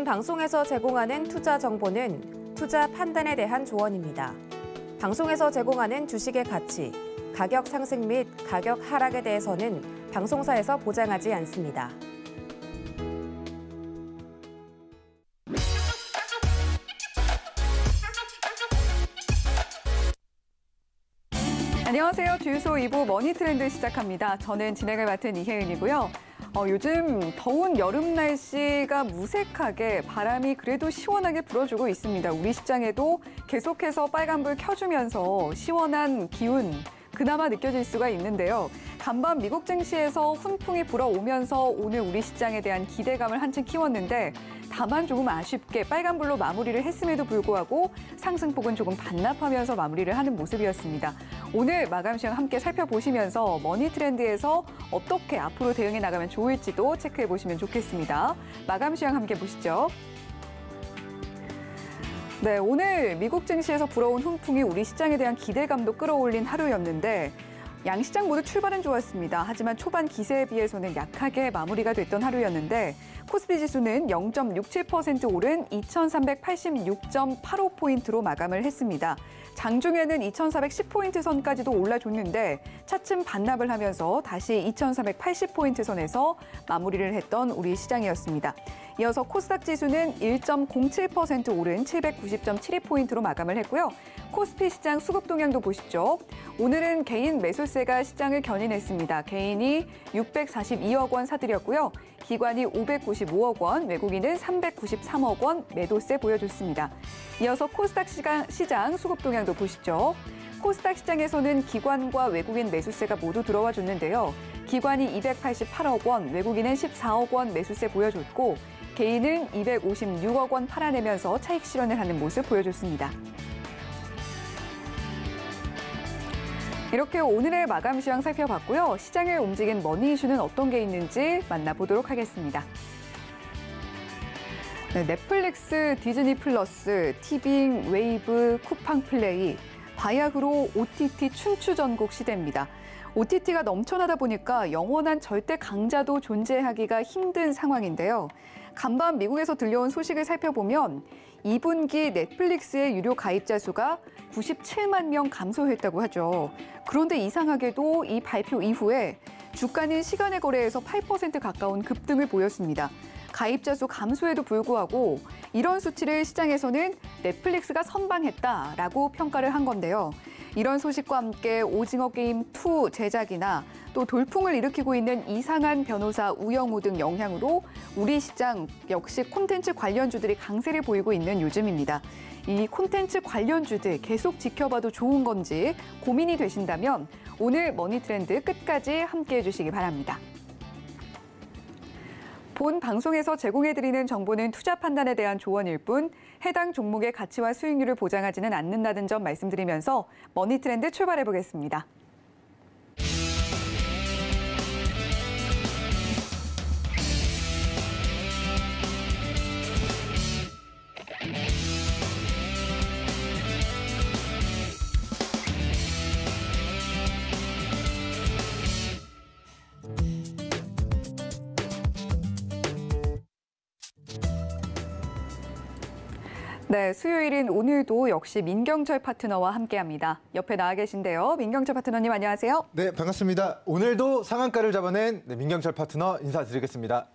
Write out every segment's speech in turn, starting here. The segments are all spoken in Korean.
본 방송에서 제공하는 투자 정보는 투자 판단에 대한 조언입니다. 방송에서 제공하는 주식의 가치, 가격 상승 및 가격 하락에 대해서는 방송사에서 보장하지 않습니다. 안녕하세요. 주유소 2부 머니 트렌드 시작합니다. 저는 진행을 맡은 이혜은이고요. 어, 요즘 더운 여름 날씨가 무색하게 바람이 그래도 시원하게 불어주고 있습니다. 우리 시장에도 계속해서 빨간불 켜주면서 시원한 기운 그나마 느껴질 수가 있는데요. 간밤 미국 증시에서 훈풍이 불어오면서 오늘 우리 시장에 대한 기대감을 한층 키웠는데 다만 조금 아쉽게 빨간불로 마무리를 했음에도 불구하고 상승폭은 조금 반납하면서 마무리를 하는 모습이었습니다. 오늘 마감 시황 함께 살펴보시면서 머니 트렌드에서 어떻게 앞으로 대응해 나가면 좋을지도 체크해 보시면 좋겠습니다. 마감 시황 함께 보시죠. 네, 오늘 미국 증시에서 불어온 흥풍이 우리 시장에 대한 기대감도 끌어올린 하루였는데 양 시장 모두 출발은 좋았습니다. 하지만 초반 기세에 비해서는 약하게 마무리가 됐던 하루였는데 코스피 지수는 0.67% 오른 2,386.85포인트로 마감을 했습니다. 장중에는 2,410포인트 선까지도 올라줬는데 차츰 반납을 하면서 다시 2,480포인트 선에서 마무리를 했던 우리 시장이었습니다. 이어서 코스닥 지수는 1.07% 오른 790.72포인트로 마감을 했고요. 코스피 시장 수급 동향도 보시죠. 오늘은 개인 매수세가 시장을 견인했습니다. 개인이 642억 원 사들였고요. 기관이 595억 원, 외국인은 393억 원 매도세 보여줬습니다. 이어서 코스닥 시장, 시장 수급 동향도 보시죠. 코스닥 시장에서는 기관과 외국인 매수세가 모두 들어와 줬는데요. 기관이 288억 원, 외국인은 14억 원 매수세 보여줬고 개인은 256억 원 팔아내면서 차익 실현을 하는 모습 보여줬습니다. 이렇게 오늘의 마감 시황 살펴봤고요. 시장을 움직인 머니 이슈는 어떤 게 있는지 만나보도록 하겠습니다. 네, 넷플릭스, 디즈니 플러스, 티빙, 웨이브, 쿠팡 플레이, 바야흐로 OTT 춘추 전국 시대입니다. OTT가 넘쳐나다 보니까 영원한 절대 강자도 존재하기가 힘든 상황인데요. 간밤 미국에서 들려온 소식을 살펴보면 2분기 넷플릭스의 유료 가입자 수가 97만 명 감소했다고 하죠. 그런데 이상하게도 이 발표 이후에 주가는 시간의 거래에서 8% 가까운 급등을 보였습니다. 가입자 수 감소에도 불구하고 이런 수치를 시장에서는 넷플릭스가 선방했다라고 평가를 한 건데요. 이런 소식과 함께 오징어 게임 2 제작이나 또 돌풍을 일으키고 있는 이상한 변호사 우영우 등 영향으로 우리 시장 역시 콘텐츠 관련주들이 강세를 보이고 있는 요즘입니다. 이 콘텐츠 관련주들 계속 지켜봐도 좋은 건지 고민이 되신다면 오늘 머니 트렌드 끝까지 함께 해주시기 바랍니다. 본 방송에서 제공해드리는 정보는 투자 판단에 대한 조언일 뿐 해당 종목의 가치와 수익률을 보장하지는 않는다는 점 말씀드리면서 머니트렌드 출발해보겠습니다. 네, 수요일인 오늘도 역시 민경철 파트너와 함께합니다. 옆에 나와 계신데요. 민경철 파트너님 안녕하세요. 네, 반갑습니다. 오늘도 상한가를 잡아낸 네, 민경철 파트너 인사드리겠습니다.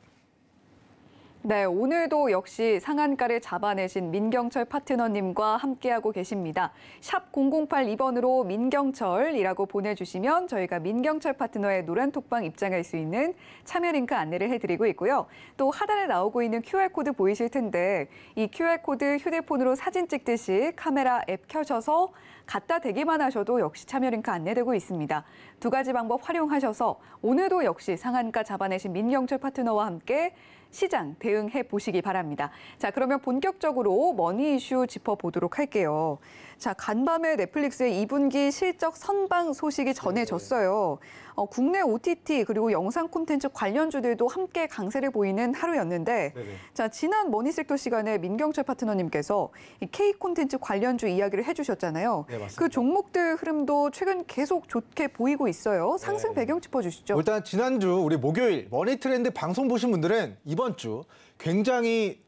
네, 오늘도 역시 상한가를 잡아내신 민경철 파트너님과 함께하고 계십니다. 샵 0082번으로 민경철이라고 보내주시면 저희가 민경철 파트너의 노란톡방 입장할 수 있는 참여 링크 안내를 해드리고 있고요. 또 하단에 나오고 있는 QR코드 보이실 텐데 이 QR코드 휴대폰으로 사진 찍듯이 카메라 앱 켜셔서 갖다 대기만 하셔도 역시 참여 링크 안내되고 있습니다. 두 가지 방법 활용하셔서 오늘도 역시 상한가 잡아내신 민경철 파트너와 함께 시장 대응해 보시기 바랍니다. 자, 그러면 본격적으로 머니 이슈 짚어보도록 할게요. 자, 간밤에 넷플릭스의 2분기 실적 선방 소식이 전해졌어요. 어, 국내 OTT 그리고 영상 콘텐츠 관련주들도 함께 강세를 보이는 하루였는데 자, 지난 머니섹터 시간에 민경철 파트너님께서 이 K 콘텐츠 관련주 이야기를 해주셨잖아요. 네, 그 종목들 흐름도 최근 계속 좋게 보이고 있어요. 상승 네. 배경 짚어주시죠. 뭐 일단 지난주 우리 목요일 머니트렌드 방송 보신 분들은 이번 주 굉장히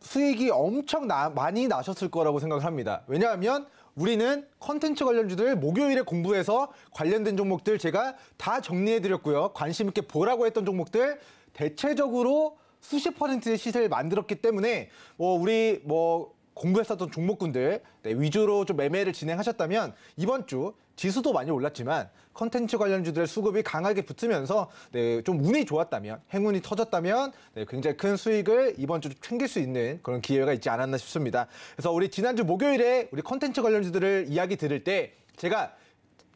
수익이 엄청 나, 많이 나셨을 거라고 생각을 합니다. 왜냐하면 우리는 컨텐츠 관련주들 목요일에 공부해서 관련된 종목들 제가 다 정리해드렸고요. 관심 있게 보라고 했던 종목들 대체적으로 수십 퍼센트의 시세를 만들었기 때문에 뭐 우리 뭐 공부했었던 종목군들 네, 위주로 좀 매매를 진행하셨다면 이번 주 지수도 많이 올랐지만 컨텐츠 관련주들의 수급이 강하게 붙으면서 네, 좀 운이 좋았다면 행운이 터졌다면 네, 굉장히 큰 수익을 이번 주 챙길 수 있는 그런 기회가 있지 않았나 싶습니다. 그래서 우리 지난주 목요일에 우리 컨텐츠 관련주들을 이야기 들을 때 제가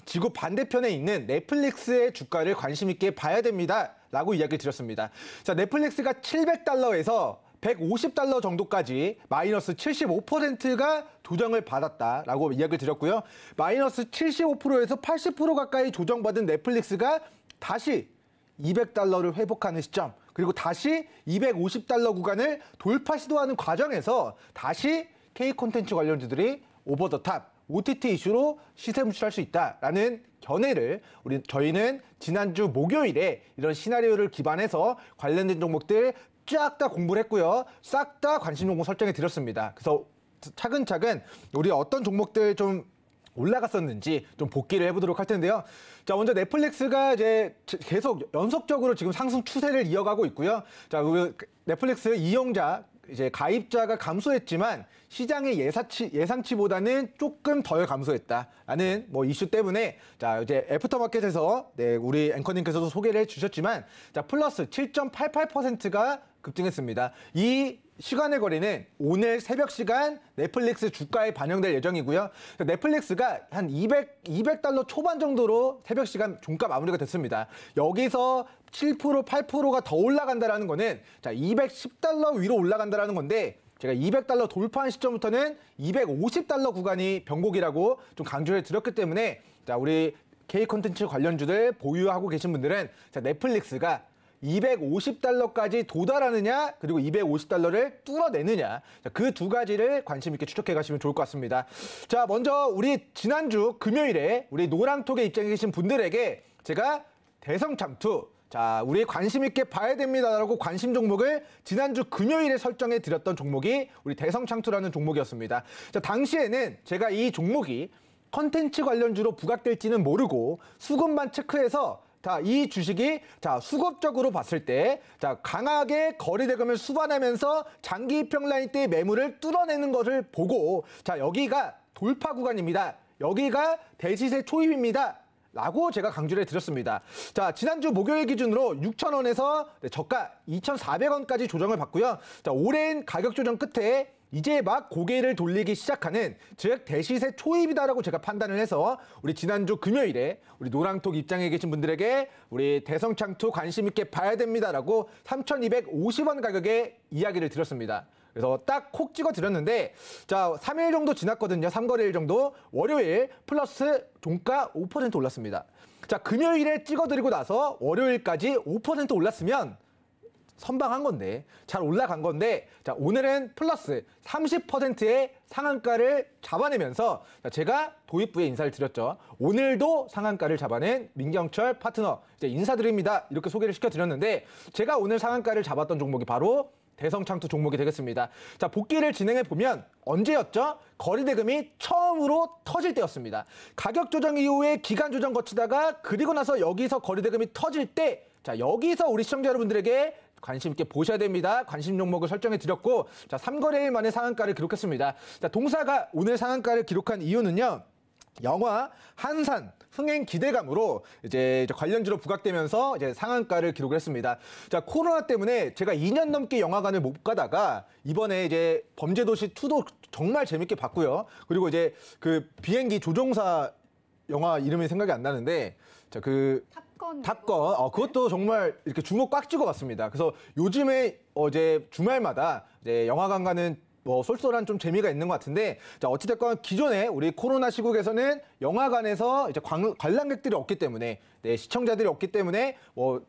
지구 반대편에 있는 넷플릭스의 주가를 관심 있게 봐야 됩니다. 라고 이야기를 드렸습니다. 자, 넷플릭스가 700달러에서 150달러 정도까지 마이너스 75%가 조정을 받았다라고 이야기를 드렸고요. 마이너스 75%에서 80% 가까이 조정받은 넷플릭스가 다시 200달러를 회복하는 시점 그리고 다시 250달러 구간을 돌파 시도하는 과정에서 다시 K 콘텐츠 관련주들이 오버 더 탑, OTT 이슈로 시세 분출할 수 있다라는 견해를 우리 저희는 지난주 목요일에 이런 시나리오를 기반해서 관련된 종목들 쫙다 공부를 했고요. 싹 다 관심 종목 설정해 드렸습니다. 그래서 차근차근 우리 어떤 종목들 좀 올라갔었는지 좀 복귀를 해보도록 할 텐데요. 자, 먼저 넷플릭스가 이제 계속 연속적으로 지금 상승 추세를 이어가고 있고요. 자, 그 넷플릭스 이용자 이제 가입자가 감소했지만 시장의 예사치, 예상치보다는 조금 덜 감소했다라는 뭐 이슈 때문에 자 이제 애프터마켓에서 네 우리 앵커님께서도 소개를 해주셨지만 자 플러스 7.88%가 급증했습니다. 이 시간의 거래는 오늘 새벽 시간 넷플릭스 주가에 반영될 예정이고요. 넷플릭스가 한 200, 200달러 초반 정도로 새벽 시간 종가 마무리가 됐습니다. 여기서 7%, 8%가 더 올라간다라는 거는 자, 210달러 위로 올라간다라는 건데 제가 200달러 돌파한 시점부터는 250달러 구간이 변곡이라고 좀 강조를 드렸기 때문에 자, 우리 K 콘텐츠 관련주들 보유하고 계신 분들은 자, 넷플릭스가 250달러까지 도달하느냐 그리고 250달러를 뚫어내느냐 그 두 가지를 관심 있게 추적해 가시면 좋을 것 같습니다. 자 먼저 우리 지난주 금요일에 우리 노랑톡에 입장해 계신 분들에게 제가 대성 창투 자, 우리 관심 있게 봐야 됩니다라고 관심 종목을 지난주 금요일에 설정해 드렸던 종목이 우리 대성창투라는 종목이었습니다. 자, 당시에는 제가 이 종목이 컨텐츠 관련주로 부각될지는 모르고 수급만 체크해서 자, 이 주식이 자, 수급적으로 봤을 때 자, 강하게 거래 대금을 수반하면서 장기 평 라인 때 매물을 뚫어내는 것을 보고 자, 여기가 돌파 구간입니다. 여기가 대시세 초입입니다. 라고 제가 강조를 드렸습니다. 자, 지난주 목요일 기준으로 6,000원에서 저가 2,400원까지 조정을 받고요. 자, 오랜 가격 조정 끝에 이제 막 고개를 돌리기 시작하는 즉 대시세 초입이다라고 제가 판단을 해서 우리 지난주 금요일에 우리 노랑톡 입장에 계신 분들에게 우리 대성창투 관심 있게 봐야 됩니다라고 3,250원 가격에 이야기를 드렸습니다. 그래서 딱 콕 찍어 드렸는데 자 3일 정도 지났거든요. 3거래일 정도 월요일 플러스 종가 5% 올랐습니다. 자 금요일에 찍어 드리고 나서 월요일까지 5% 올랐으면 선방한 건데 잘 올라간 건데 자 오늘은 플러스 30%의 상한가를 잡아내면서 자, 제가 도입부에 인사를 드렸죠. 오늘도 상한가를 잡아낸 민경철 파트너 이제 인사드립니다. 이렇게 소개를 시켜드렸는데 제가 오늘 상한가를 잡았던 종목이 바로 대성창투 종목이 되겠습니다. 자, 복귀를 진행해 보면 언제였죠? 거리 대금이 처음으로 터질 때였습니다. 가격 조정 이후에 기간 조정 거치다가 그리고 나서 여기서 거리 대금이 터질 때 자, 여기서 우리 시청자 여러분들에게 관심 있게 보셔야 됩니다. 관심 종목을 설정해 드렸고 자, 3거래일 만에 상한가를 기록했습니다. 자, 동사가 오늘 상한가를 기록한 이유는요. 영화 한산 흥행 기대감으로 이제 관련주로 부각되면서 이제 상한가를 기록했습니다. 자 코로나 때문에 제가 2년 넘게 영화관을 못 가다가 이번에 이제 범죄도시 2도 정말 재밌게 봤고요. 그리고 이제 그 비행기 조종사 영화 이름이 생각이 안 나는데 자그 탑건. 탑건. 어, 그것도 네. 정말 이렇게 주목꽉 찍어 갔습니다 그래서 요즘에 어제 주말마다 이제 영화관 가는 뭐 쏠쏠한 좀 재미가 있는 것 같은데 자 어찌됐건 기존에 우리 코로나 시국에서는 영화관에서 이제 관, 관람객들이 없기 때문에 네, 시청자들이 없기 때문에 뭐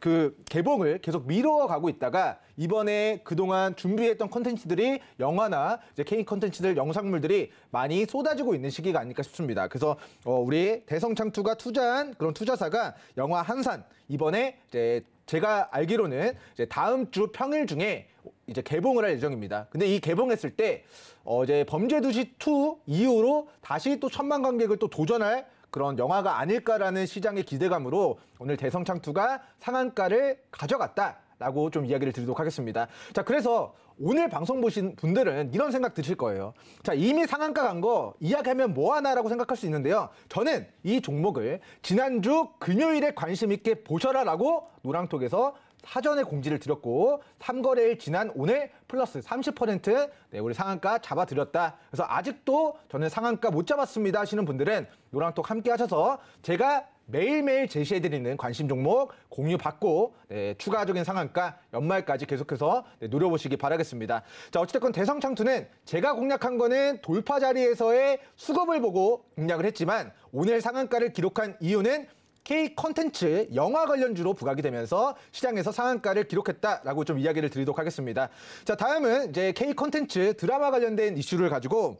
그 개봉을 계속 미뤄가고 있다가 이번에 그동안 준비했던 컨텐츠들이 영화나 이제 케이 컨텐츠들 영상물들이 많이 쏟아지고 있는 시기가 아닐까 싶습니다. 그래서 어, 우리 대성창투가 투자한 그런 투자사가 영화 한산 이번에 이제 제가 알기로는 이제 다음 주 평일 중에 이제 개봉을 할 예정입니다. 근데 이 개봉했을 때 어제 범죄도시 2 이후로 다시 또 천만 관객을 또 도전할 그런 영화가 아닐까라는 시장의 기대감으로 오늘 대성창투가 상한가를 가져갔다. 라고 좀 이야기를 드리도록 하겠습니다. 자, 그래서 오늘 방송 보신 분들은 이런 생각 드실 거예요. 자, 이미 상한가 간 거 이야기하면 뭐 하나라고 생각할 수 있는데요. 저는 이 종목을 지난주 금요일에 관심 있게 보셔라라고 노랑톡에서 사전에 공지를 드렸고 3거래일 지난 오늘 플러스 30% 네, 우리 상한가 잡아드렸다. 그래서 아직도 저는 상한가 못 잡았습니다 하시는 분들은 노랑톡 함께 하셔서 제가 매일매일 제시해드리는 관심 종목 공유받고 네, 추가적인 상한가 연말까지 계속해서 네, 노려보시기 바라겠습니다. 자어쨌든 대성창투는 제가 공략한 거는 돌파 자리에서의 수급을 보고 공략을 했지만 오늘 상한가를 기록한 이유는 K 컨텐츠 영화 관련주로 부각이 되면서 시장에서 상한가를 기록했다라고 좀 이야기를 드리도록 하겠습니다. 자, 다음은 이제 K 컨텐츠 드라마 관련된 이슈를 가지고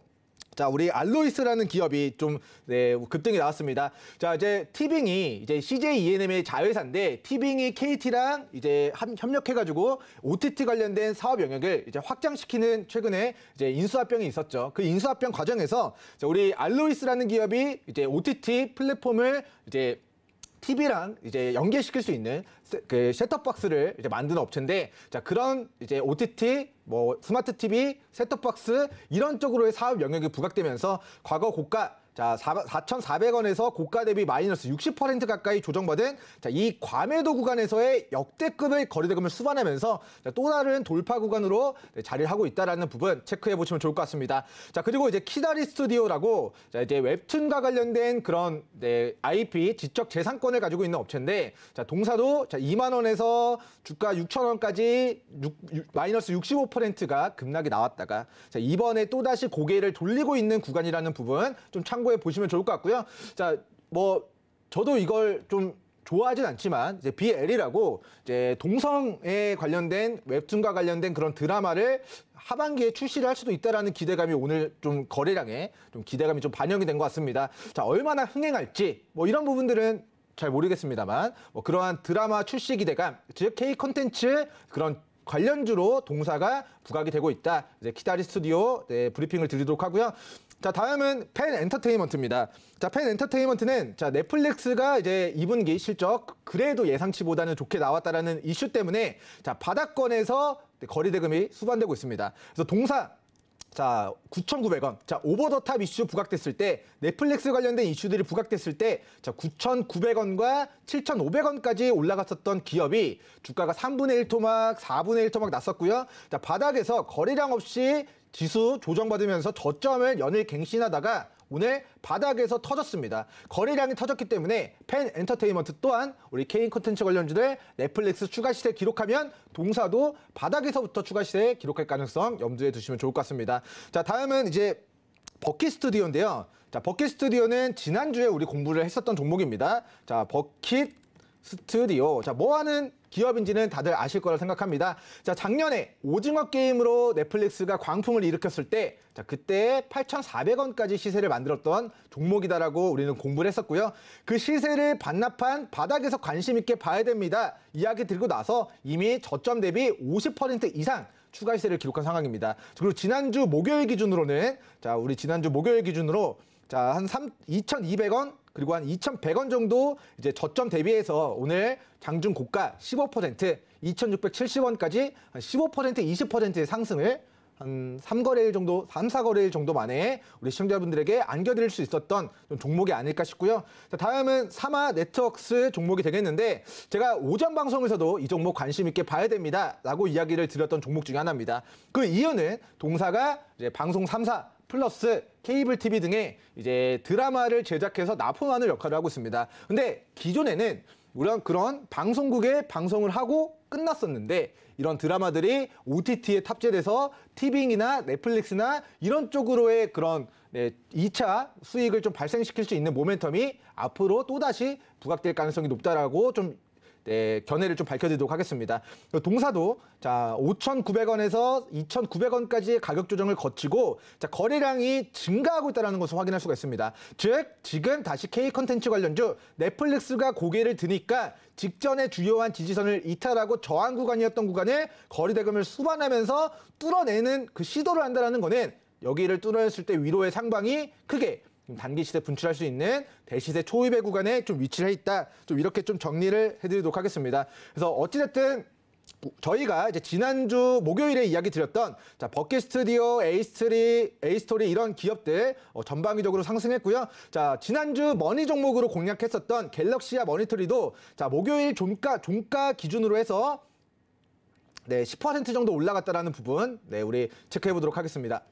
자, 우리 알로이스라는 기업이 좀 네, 급등이 나왔습니다. 자, 이제 티빙이 이제 CJ ENM의 자회사인데 티빙이 KT랑 이제 함, 협력해가지고 OTT 관련된 사업 영역을 이제 확장시키는 최근에 이제 인수합병이 있었죠. 그 인수합병 과정에서 자, 우리 알로이스라는 기업이 이제 OTT 플랫폼을 이제 TV랑 이제 연계시킬 수 있는 세, 그 셋톱박스를 이제 만드는 업체인데 자 그런 이제 OTT 뭐 스마트 TV, 셋톱박스 이런 쪽으로의 사업 영역이 부각되면서 과거 고가 자, 4,400원에서 고가 대비 마이너스 60% 가까이 조정받은 자, 이 과매도 구간에서의 역대급의 거래대금을 수반하면서 자, 또 다른 돌파 구간으로 네, 자리를 하고 있다는 부분 체크해 보시면 좋을 것 같습니다. 자, 그리고 이제 키다리 스튜디오라고 자, 이제 웹툰과 관련된 그런 네, IP 지적 재산권을 가지고 있는 업체인데 자, 동사도 자, 2만 원에서 주가 6천 원까지 6, 마이너스 65%가 급락이 나왔다가 자, 이번에 또 다시 고개를 돌리고 있는 구간이라는 부분 좀 참. 참고해 보시면 좋을 것 같고요. 자, 뭐 저도 이걸 좀 좋아하진 않지만 이제 BL이라고 이제 동성에 관련된 웹툰과 관련된 그런 드라마를 하반기에 출시를 할 수도 있다라는 기대감이 오늘 좀 거래량에 좀 기대감이 좀 반영이 된 것 같습니다. 자, 얼마나 흥행할지 뭐 이런 부분들은 잘 모르겠습니다만 뭐 그러한 드라마 출시 기대감 즉 K 콘텐츠 그런 관련주로 동사가 부각이 되고 있다. 이제 키다리 스튜디오 네, 브리핑을 드리도록 하고요. 자, 다음은 팬 엔터테인먼트입니다. 자, 팬 엔터테인먼트는 자, 넷플릭스가 이제 2분기 실적 그래도 예상치보다는 좋게 나왔다라는 이슈 때문에 자, 바닥권에서 거리 대금이 수반되고 있습니다. 그래서 동사 자, 9,900원. 자, 오버 더 탑 이슈 부각됐을 때 넷플릭스 관련된 이슈들이 부각됐을 때 자, 9,900원과 7,500원까지 올라갔었던 기업이 주가가 3분의 1토막, 4분의 1토막 났었고요. 자, 바닥에서 거래량 없이 지수 조정받으면서 저점을 연일 갱신하다가 오늘 바닥에서 터졌습니다. 거래량이 터졌기 때문에 팬 엔터테인먼트 또한 우리 케인 콘텐츠 관련주들 넷플릭스 추가 시세 기록하면 동사도 바닥에서부터 추가 시세 기록할 가능성 염두에 두시면 좋을 것 같습니다. 자, 다음은 이제 버킷 스튜디오인데요. 자, 버킷 스튜디오는 지난주에 우리 공부를 했었던 종목입니다. 자, 버킷 스튜디오. 자, 뭐 하는 기업인지는 다들 아실 거라 생각합니다. 자, 작년에 오징어 게임으로 넷플릭스가 광풍을 일으켰을 때 자, 그때 8,400원까지 시세를 만들었던 종목이다라고 우리는 공부를 했었고요. 그 시세를 반납한 바닥에서 관심 있게 봐야 됩니다. 이야기 드리고 나서 이미 저점 대비 50% 이상 추가 시세를 기록한 상황입니다. 그리고 지난주 목요일 기준으로는 자, 우리 지난주 목요일 기준으로 자, 한 3, 2,200원 그리고 한 2,100원 정도 이제 저점 대비해서 오늘 장중 고가 15% 2,670원까지 한15% 20%의 상승을 한 3거래일 정도, 3, 4거래일 정도 만에 우리 시청자분들에게 안겨드릴 수 있었던 좀 종목이 아닐까 싶고요. 자, 다음은 사마 네트워크스 종목이 되겠는데 제가 오전 방송에서도 이 종목 관심 있게 봐야 됩니다. 라고 이야기를 드렸던 종목 중에 하나입니다. 그 이유는 동사가 이제 방송 3사, 플러스 케이블 TV 등의 이제 드라마를 제작해서 납품하는 역할을 하고 있습니다. 근데 기존에는 우런 그런 방송국에 방송을 하고 끝났었는데 이런 드라마들이 OTT에 탑재돼서 티빙이나 넷플릭스나 이런 쪽으로의 그런 네, 2차 수익을 좀 발생시킬 수 있는 모멘텀이 앞으로 또다시 부각될 가능성이 높다라고 좀 네, 견해를 좀 밝혀드리도록 하겠습니다. 그 동사도 자 5,900원에서 2,900원까지의 가격 조정을 거치고 자 거래량이 증가하고 있다는 것을 확인할 수가 있습니다. 즉 지금 다시 K 컨텐츠 관련주 넷플릭스가 고개를 드니까 직전에 주요한 지지선을 이탈하고 저항 구간이었던 구간에 거래 대금을 수반하면서 뚫어내는 그 시도를 한다는 거는 여기를 뚫어냈을 때 위로의 상방이 크게 단기 시세 분출할 수 있는 대시세 초입의 구간에 좀 위치를 해 있다. 좀 이렇게 좀 정리를 해드리도록 하겠습니다. 그래서 어찌됐든 저희가 이제 지난주 목요일에 이야기 드렸던 자 버킷 스튜디오, 에이스트리, 에이스토리 이런 기업들 어, 전방위적으로 상승했고요. 자 지난주 머니 종목으로 공략했었던 갤럭시와 머니토리도 자 목요일 종가 종가 기준으로 해서 네, 10% 정도 올라갔다라는 부분, 네, 우리 체크해 보도록 하겠습니다.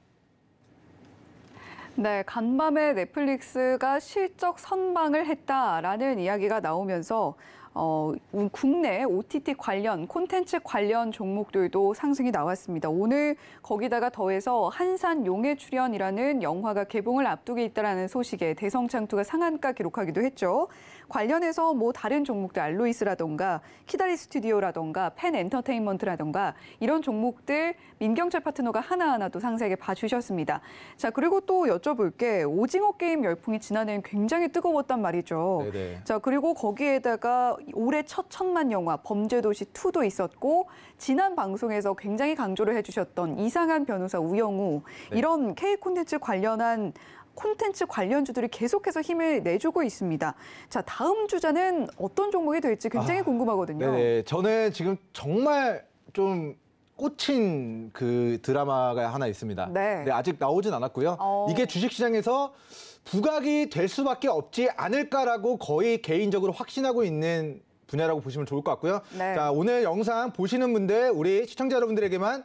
네, 간밤에 넷플릭스가 실적 선방을 했다라는 이야기가 나오면서 어, 국내 OTT 관련 콘텐츠 관련 종목들도 상승이 나왔습니다. 오늘 거기다가 더해서 한산 용의 출연이라는 영화가 개봉을 앞두고 있다라는 소식에 대성창투가 상한가 기록하기도 했죠. 관련해서 뭐 다른 종목들 알로이스라던가 키다리 스튜디오라던가 팬 엔터테인먼트라던가 이런 종목들 민경철 파트너가 하나하나 또 상세하게 봐주셨습니다. 자 그리고 또 여쭤볼 게 오징어 게임 열풍이 지난해엔 굉장히 뜨거웠단 말이죠. 네네. 자 그리고 거기에다가 올해 첫 천만 영화 범죄도시 2도 있었고 지난 방송에서 굉장히 강조를 해주셨던 이상한 변호사 우영우 네. 이런 K 콘텐츠 관련한 콘텐츠 관련주들이 계속해서 힘을 내주고 있습니다. 자, 다음 주자는 어떤 종목이 될지 굉장히 아, 궁금하거든요. 네, 저는 지금 정말 좀 꽂힌 그 드라마가 하나 있습니다. 네. 네 아직 나오진 않았고요. 어... 이게 주식시장에서 부각이 될 수밖에 없지 않을까라고 거의 개인적으로 확신하고 있는 분야라고 보시면 좋을 것 같고요. 네. 자, 오늘 영상 보시는 분들, 우리 시청자 여러분들에게만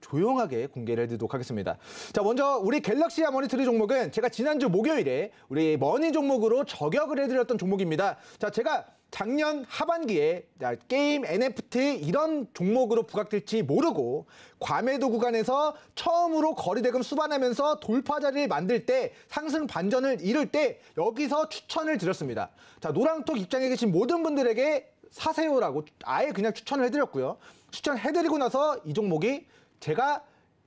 조용하게 공개를 해드리도록 하겠습니다. 자, 먼저 우리 갤럭시아 머니트리 종목은 제가 지난주 목요일에 우리 머니 종목으로 저격을 해드렸던 종목입니다. 자, 제가 작년 하반기에 게임 NFT 이런 종목으로 부각될지 모르고 과매도 구간에서 처음으로 거리대금 수반하면서 돌파자리를 만들 때 상승 반전을 이룰 때 여기서 추천을 드렸습니다. 자, 노랑톡 입장에 계신 모든 분들에게 사세요라고 아예 그냥 추천을 해드렸고요. 추천해드리고 나서 이 종목이 제가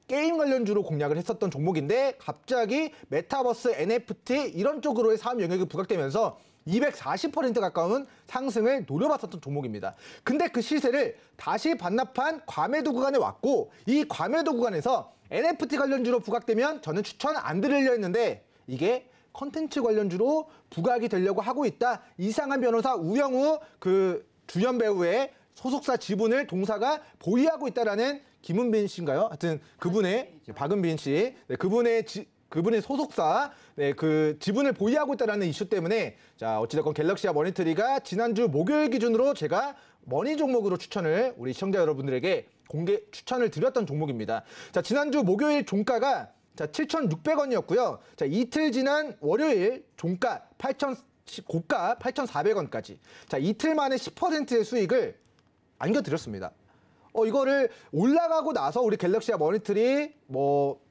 게임 관련주로 공략을 했었던 종목인데 갑자기 메타버스, NFT 이런 쪽으로의 사업 영역이 부각되면서 240% 가까운 상승을 노려봤었던 종목입니다. 근데 그 시세를 다시 반납한 과매도 구간에 왔고 이 과매도 구간에서 NFT 관련주로 부각되면 저는 추천 안 드리려 했는데 이게 컨텐츠 관련주로 부각이 되려고 하고 있다. 이상한 변호사 우영우 그 주연 배우의 소속사 지분을 동사가 보유하고 있다라는 김은빈 씨인가요? 하여튼 그분의 아, 네. 박은빈 씨 네, 그분의 지, 그분의 소속사 네, 그 지분을 보유하고 있다라는 이슈 때문에 자 어찌됐건 갤럭시와 머니트리가 지난주 목요일 기준으로 제가 머니 종목으로 추천을 우리 시청자 여러분들에게 공개 추천을 드렸던 종목입니다. 자 지난주 목요일 종가가 자 7,600원이었고요. 자 이틀 지난 월요일 종가 8,000 고가 8,400원까지 자 이틀 만에 10%의 수익을 안겨드렸습니다. 어, 이거를 올라가고 나서 우리 갤럭시와 머니트리 뭐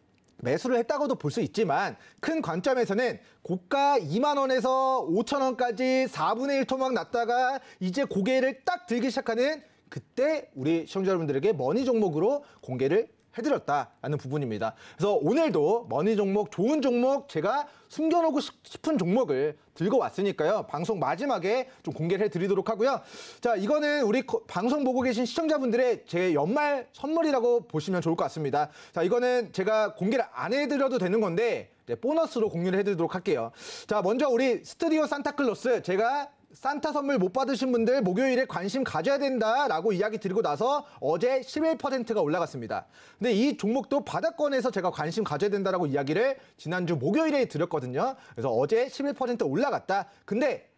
매수를 했다고도 볼 수 있지만 큰 관점에서는 고가 2만 원에서 5천 원까지 4분의 1 토막 났다가 이제 고개를 딱 들기 시작하는 그때 우리 시청자 여러분들에게 머니 종목으로 공개를 해드렸다라는 부분입니다. 그래서 오늘도 머니 종목, 좋은 종목, 제가 숨겨놓고 싶은 종목을 들고 왔으니까요. 방송 마지막에 좀 공개를 해드리도록 하고요. 자, 이거는 우리 방송 보고 계신 시청자분들의 제 연말 선물이라고 보시면 좋을 것 같습니다. 자, 이거는 제가 공개를 안 해드려도 되는 건데, 보너스로 공유를 해드리도록 할게요. 자, 먼저 우리 스튜디오 산타클로스 제가 산타 선물 못 받으신 분들 목요일에 관심 가져야 된다라고 이야기 드리고 나서 어제 11%가 올라갔습니다. 근데 이 종목도 바닥권에서 제가 관심 가져야 된다라고 이야기를 지난주 목요일에 드렸거든요. 그래서 어제 11% 올라갔다. 근데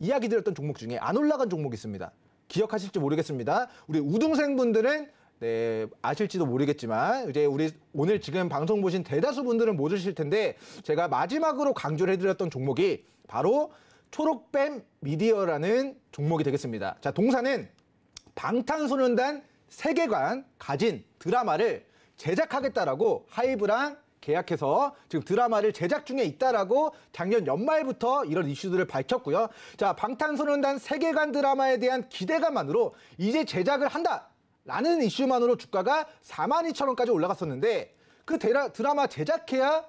이야기 드렸던 종목 중에 안 올라간 종목이 있습니다. 기억하실지 모르겠습니다. 우리 우등생 분들은 네, 아실지도 모르겠지만 이제 우리 오늘 지금 방송 보신 대다수 분들은 모르실 텐데 제가 마지막으로 강조를 해드렸던 종목이 바로 초록뱀 미디어라는 종목이 되겠습니다. 자, 동사는 방탄소년단 세계관 가진 드라마를 제작하겠다라고 하이브랑 계약해서 지금 드라마를 제작 중에 있다라고 작년 연말부터 이런 이슈들을 밝혔고요. 자, 방탄소년단 세계관 드라마에 대한 기대감만으로 이제 제작을 한다. 라는 이슈만으로 주가가 4만 2천 원까지 올라갔었는데 그 드라마 제작해야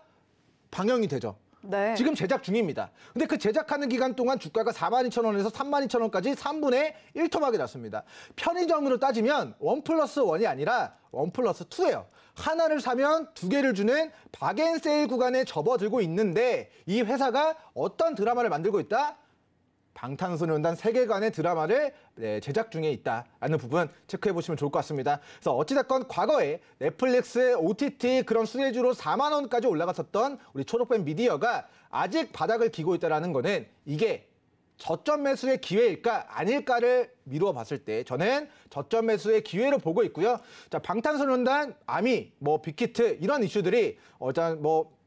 방영이 되죠. 네. 지금 제작 중입니다. 근데 그 제작하는 기간 동안 주가가 4만 2천 원에서 3만 2천 원까지 3분의 1토막이 났습니다. 편의점으로 따지면 원 플러스 원이 아니라 원 플러스 투예요 하나를 사면 두 개를 주는 바겐 세일 구간에 접어들고 있는데 이 회사가 어떤 드라마를 만들고 있다? 방탄소년단 세계관의 드라마를 네, 제작 중에 있다라는 부분 체크해 보시면 좋을 것 같습니다. 그래서 어찌됐건 과거에 넷플릭스 OTT 그런 수혜주로 4만 원까지 올라갔었던 우리 초록밴 미디어가 아직 바닥을 기고 있다라는 거는 이게 저점 매수의 기회일까 아닐까를 미루어 봤을 때 저는 저점 매수의 기회로 보고 있고요. 자 방탄소년단, 아미, 뭐 빅히트 이런 이슈들이 어짠뭐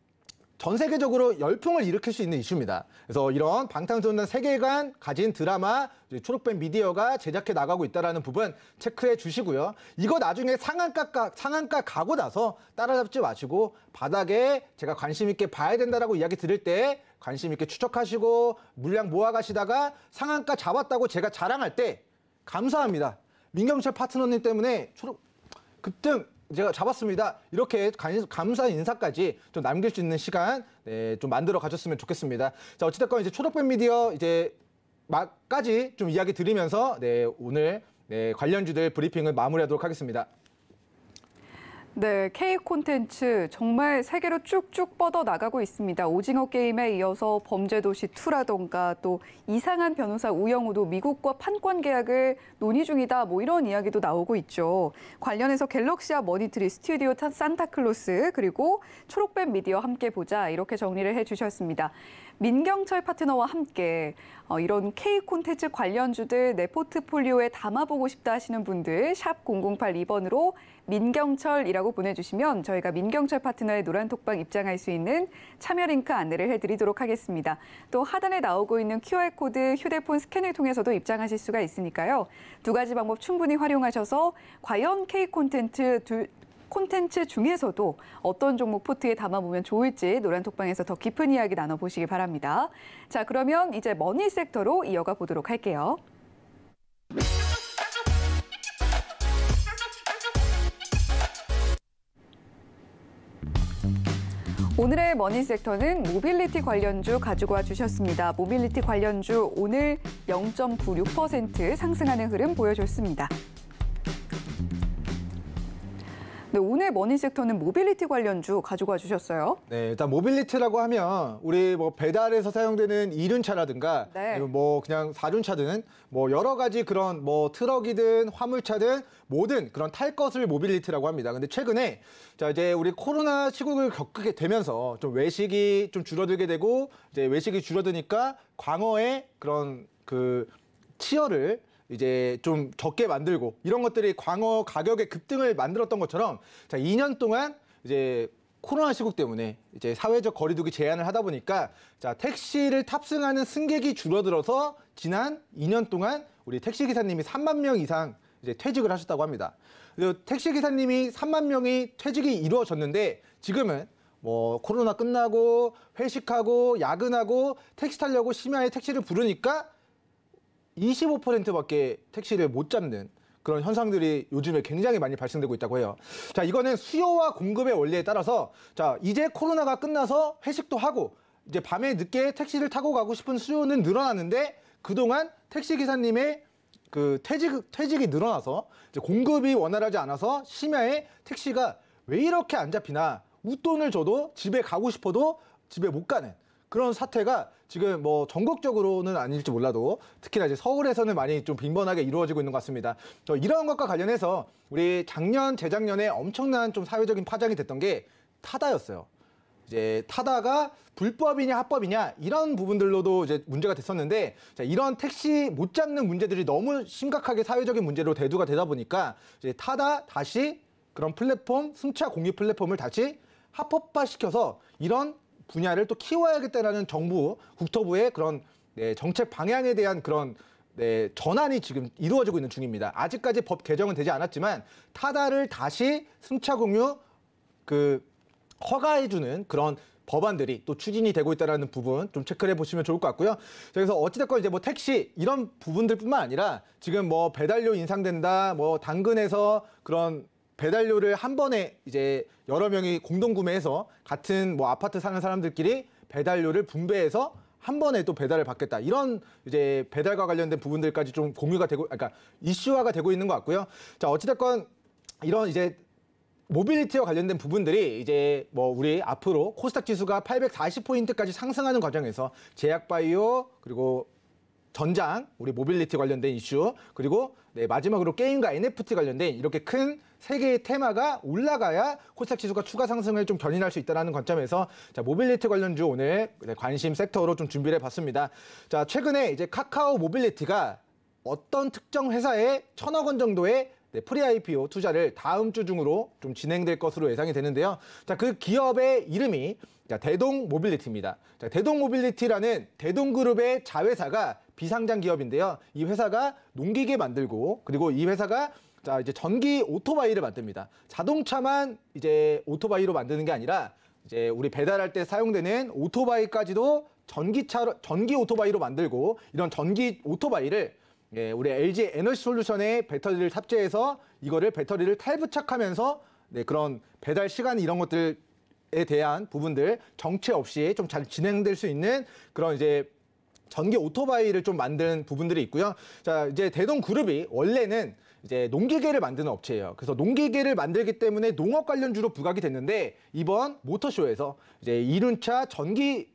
전 세계적으로 열풍을 일으킬 수 있는 이슈입니다. 그래서 이런 방탄소년단 세계관 가진 드라마 초록밴 미디어가 제작해 나가고 있다는 부분 체크해 주시고요. 이거 나중에 상한가 가 상한가 가고 나서 따라잡지 마시고 바닥에 제가 관심 있게 봐야 된다라고 이야기 들을 때 관심 있게 추적하시고 물량 모아가시다가 상한가 잡았다고 제가 자랑할 때 감사합니다. 민경철 파트너님 때문에 초록 급등 제가 잡았습니다. 이렇게 감사 인사까지 좀 남길 수 있는 시간 네, 좀 만들어 가셨으면 좋겠습니다. 자 어찌됐건 이제 초록뱀 미디어 이제 막까지 좀 이야기 드리면서 네, 오늘 네, 관련주들 브리핑을 마무리하도록 하겠습니다. 네, K 콘텐츠 정말 세계로 쭉쭉 뻗어 나가고 있습니다. 오징어 게임에 이어서 범죄도시 2라던가 또 이상한 변호사 우영우도 미국과 판권 계약을 논의 중이다 뭐 이런 이야기도 나오고 있죠. 관련해서 갤럭시와 머니트리 스튜디오 산타클로스 그리고 초록뱀 미디어 함께 보자 이렇게 정리를 해주셨습니다. 민경철 파트너와 함께 어, 이런 K 콘텐츠 관련주들 내 포트폴리오에 담아보고 싶다 하시는 분들 샵 0082번으로 민경철이라고 보내주시면 저희가 민경철 파트너의 노란톡방 입장할 수 있는 참여 링크 안내를 해드리도록 하겠습니다. 또 하단에 나오고 있는 QR코드 휴대폰 스캔을 통해서도 입장하실 수가 있으니까요. 두 가지 방법 충분히 활용하셔서 과연 K 콘텐츠 콘텐츠 중에서도 어떤 종목 포트에 담아보면 좋을지 노란톡방에서 더 깊은 이야기 나눠보시기 바랍니다. 자, 그러면 이제 머니 섹터로 이어가 보도록 할게요. 오늘의 머니 섹터는 모빌리티 관련주 가지고 와 주셨습니다. 모빌리티 관련주 오늘 0.96% 상승하는 흐름 보여줬습니다. 네, 오늘 머니섹터는 모빌리티 관련주 가져가 주셨어요. 네, 일단 모빌리티라고 하면 우리 뭐 배달에서 사용되는 이륜차라든가 네. 뭐 그냥 사륜차 든뭐 여러 가지 그런 뭐 트럭이든 화물차든 모든 그런 탈 것을 모빌리티라고 합니다. 근데 최근에 자 이제 우리 코로나 시국을 겪게 되면서 좀 외식이 좀 줄어들게 되고 이제 외식이 줄어드니까 광어의 그런 그 치어를 이제 좀 적게 만들고 이런 것들이 광어 가격의 급등을 만들었던 것처럼 자 2년 동안 이제 코로나 시국 때문에 이제 사회적 거리두기 제한을 하다 보니까 자 택시를 탑승하는 승객이 줄어들어서 지난 2년 동안 우리 택시 기사님이 3만 명 이상 이제 퇴직을 하셨다고 합니다. 그리고 택시 기사님이 3만 명이 퇴직이 이루어졌는데 지금은 뭐 코로나 끝나고 회식하고 야근하고 택시 타려고 심야에 택시를 부르니까 25%밖에 택시를 못 잡는 그런 현상들이 요즘에 굉장히 많이 발생되고 있다고 해요. 자, 이거는 수요와 공급의 원리에 따라서 자, 이제 코로나가 끝나서 회식도 하고 이제 밤에 늦게 택시를 타고 가고 싶은 수요는 늘어났는데 그동안 택시 기사님의 그 퇴직 퇴직이 늘어나서 이제 공급이 원활하지 않아서 심야에 택시가 왜 이렇게 안 잡히나 웃돈을 줘도 집에 가고 싶어도 집에 못 가는 그런 사태가 지금 뭐 전국적으로는 아닐지 몰라도 특히나 이제 서울에서는 많이 좀 빈번하게 이루어지고 있는 것 같습니다. 이런 것과 관련해서 우리 작년, 재작년에 엄청난 좀 사회적인 파장이 됐던 게 타다였어요. 이제 타다가 불법이냐 합법이냐 이런 부분들로도 이제 문제가 됐었는데 자, 이런 택시 못 잡는 문제들이 너무 심각하게 사회적인 문제로 대두가 되다 보니까 이제 타다 다시 그런 플랫폼 승차 공유 플랫폼을 다시 합법화 시켜서 이런 분야를 또 키워야겠다라는 정부 국토부의 그런 네, 정책 방향에 대한 그런 네, 전환이 지금 이루어지고 있는 중입니다. 아직까지 법 개정은 되지 않았지만 타다를 다시 승차 공유 그 허가해주는 그런 법안들이 또 추진이 되고 있다라는 부분 좀 체크를 해보시면 좋을 것 같고요. 그래서 어찌됐건 이제 뭐 택시 이런 부분들뿐만 아니라 지금 뭐 배달료 인상된다, 뭐 당근에서 그런 배달료를 한 번에 이제 여러 명이 공동 구매해서 같은 뭐 아파트 사는 사람들끼리 배달료를 분배해서 한 번에 또 배달을 받겠다 이런 이제 배달과 관련된 부분들까지 좀 공유가 되고 그러니까 이슈화가 되고 있는 것 같고요. 자 어찌됐건 이런 이제 모빌리티와 관련된 부분들이 이제 뭐 우리 앞으로 코스닥 지수가 840포인트까지 상승하는 과정에서 제약바이오 그리고 전장, 우리 모빌리티 관련된 이슈, 그리고 네, 마지막으로 게임과 NFT 관련된 이렇게 큰 세 개의 테마가 올라가야 코스닥 지수가 추가 상승을 좀 견인할 수 있다는 관점에서 자, 모빌리티 관련주 오늘 네, 관심 섹터로 좀 준비를 해봤습니다. 자, 최근에 이제 카카오 모빌리티가 어떤 특정 회사에 천억 원 정도의 네, 프리 IPO 투자를 다음 주 중으로 좀 진행될 것으로 예상이 되는데요. 자, 그 기업의 이름이 자, 대동 모빌리티입니다. 자, 대동 모빌리티라는 대동 그룹의 자회사가 비상장 기업인데요. 이 회사가 농기계 만들고 그리고 이 회사가 자 이제 전기 오토바이를 만듭니다. 자동차만 이제 오토바이로 만드는 게 아니라 이제 우리 배달할 때 사용되는 오토바이까지도 전기차 로 전기 오토바이로 만들고 이런 전기 오토바이를 예, 우리 LG 에너지 솔루션에 배터리를 탑재해서 이거를 배터리를 탈부착하면서 네, 그런 배달 시간 이런 것들에 대한 부분들 정체 없이 좀 잘 진행될 수 있는 그런 이제 전기 오토바이를 좀 만든 부분들이 있고요. 자, 이제 대동 그룹이 원래는 이제 농기계를 만드는 업체예요. 그래서 농기계를 만들기 때문에 농업 관련주로 부각이 됐는데 이번 모터쇼에서 이제 이륜차 전기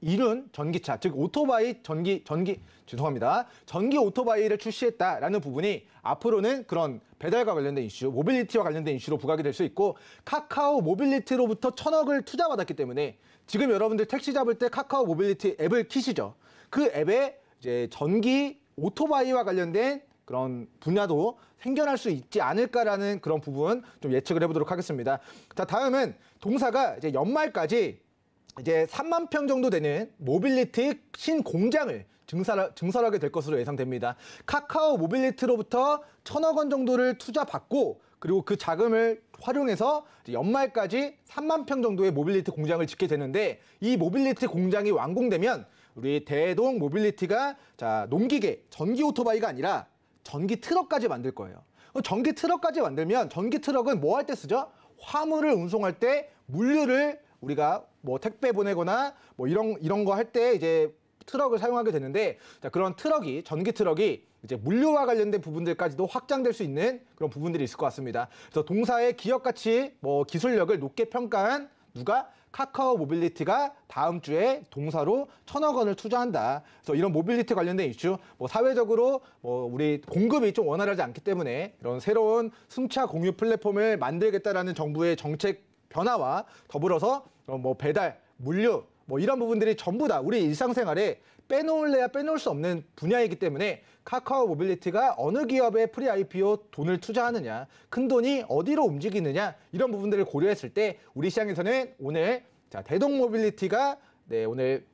이륜 전기차 즉 오토바이 전기 전기 죄송합니다 전기 오토바이를 출시했다라는 부분이 앞으로는 그런 배달과 관련된 이슈 모빌리티와 관련된 이슈로 부각이 될 수 있고 카카오 모빌리티로부터 천억을 투자받았기 때문에 지금 여러분들 택시 잡을 때 카카오 모빌리티 앱을 키시죠 그 앱에 이제 전기 오토바이와 관련된 그런 분야도 생겨날 수 있지 않을까라는 그런 부분 좀 예측을 해보도록 하겠습니다. 자, 다음은 동사가 이제 연말까지 이제 3만 평 정도 되는 모빌리티 신공장을 증설, 증설하게 될 것으로 예상됩니다. 카카오 모빌리티로부터 천억 원 정도를 투자받고 그리고 그 자금을 활용해서 연말까지 3만 평 정도의 모빌리티 공장을 짓게 되는데 이 모빌리티 공장이 완공되면 우리 대동 모빌리티가 자 농기계 전기 오토바이가 아니라 전기 트럭까지 만들 거예요. 전기 트럭까지 만들면 전기 트럭은 뭐 할 때 쓰죠? 화물을 운송할 때 물류를 우리가 뭐 택배 보내거나 뭐 이런 이런 거 할 때 이제 트럭을 사용하게 되는데 자, 그런 트럭이 전기 트럭이 이제 물류와 관련된 부분들까지도 확장될 수 있는 그런 부분들이 있을 것 같습니다. 그래서 동사의 기업가치 뭐 기술력을 높게 평가한 누가? 카카오 모빌리티가 다음 주에 동사로 천억 원을 투자한다. 그래서 이런 모빌리티 관련된 이슈, 뭐 사회적으로 뭐 우리 공급이 좀 원활하지 않기 때문에 이런 새로운 승차 공유 플랫폼을 만들겠다라는 정부의 정책 변화와 더불어서 뭐 배달, 물류, 뭐 이런 부분들이 전부 다 우리 일상생활에 빼놓을래야 빼놓을 수 없는 분야이기 때문에 카카오 모빌리티가 어느 기업에 프리 IPO 돈을 투자하느냐, 큰 돈이 어디로 움직이느냐 이런 부분들을 고려했을 때 우리 시장에서는 오늘 자 대동 모빌리티가 네 오늘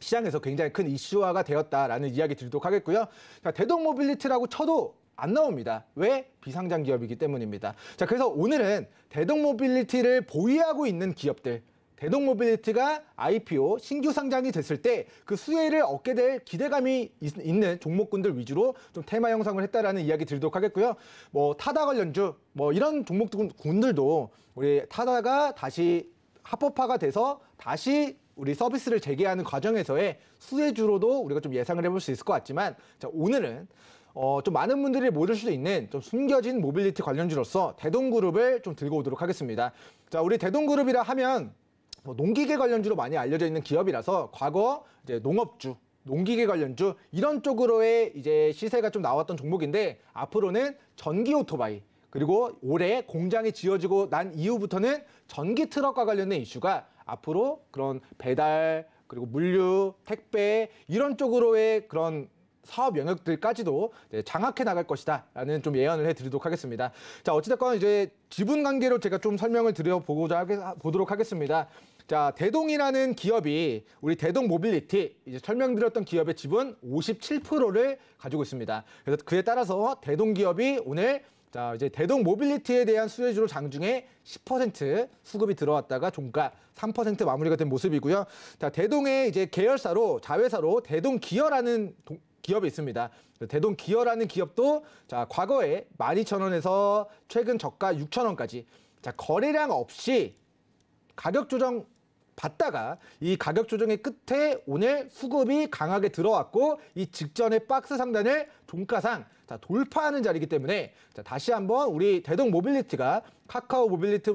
시장에서 굉장히 큰 이슈화가 되었다라는 이야기 드리도록 하겠고요. 자 대동 모빌리티라고 쳐도 안 나옵니다. 왜? 비상장 기업이기 때문입니다. 자, 그래서 오늘은 대동 모빌리티를 보유하고 있는 기업들, 대동 모빌리티가 IPO 신규 상장이 됐을 때 그 수혜를 얻게 될 기대감이 있, 는 종목군들 위주로 좀 테마 형성을 했다라는 이야기 드리도록 하겠고요. 뭐 타다 관련주 뭐 이런 종목군들도 우리 타다가 다시 합법화가 돼서 다시 우리 서비스를 재개하는 과정에서의 수혜주로도 우리가 좀 예상을 해볼 수 있을 것 같지만 자, 오늘은 어, 좀 많은 분들이 모를 수도 있는 좀 숨겨진 모빌리티 관련주로서 대동그룹을 좀 들고 오도록 하겠습니다. 자, 우리 대동그룹이라 하면 뭐 농기계 관련주로 많이 알려져 있는 기업이라서 과거 이제 농업주 농기계 관련주 이런 쪽으로의 이제 시세가 좀 나왔던 종목인데 앞으로는 전기 오토바이 그리고 올해 공장이 지어지고 난 이후부터는 전기 트럭과 관련된 이슈가 앞으로 그런 배달 그리고 물류 택배 이런 쪽으로의 그런 사업 영역들까지도 장악해 나갈 것이다라는 좀 예언을 해드리도록 하겠습니다. 자 어찌됐건 이제 지분 관계로 제가 좀 설명을 드려보고자 하게, 보도록 하겠습니다. 자, 대동이라는 기업이 우리 대동 모빌리티 이제 설명드렸던 기업의 지분 57%를 가지고 있습니다. 그래서 그에 따라서 대동 기업이 오늘 자, 이제 대동 모빌리티에 대한 수혜주로 장중에 10% 수급이 들어왔다가 종가 3% 마무리가 된 모습이고요. 자, 대동의 이제 계열사로 자회사로 대동 기어라는 동, 기업이 있습니다. 대동 기어라는 기업도 자, 과거에 12,000원에서 최근 저가 6,000원까지 자, 거래량 없이 가격 조정 받다가 이 가격 조정의 끝에 오늘 수급이 강하게 들어왔고 이 직전의 박스 상단을 종가상 자, 돌파하는 자리이기 때문에 자, 다시 한번 우리 대동 모빌리티가 카카오 모빌리티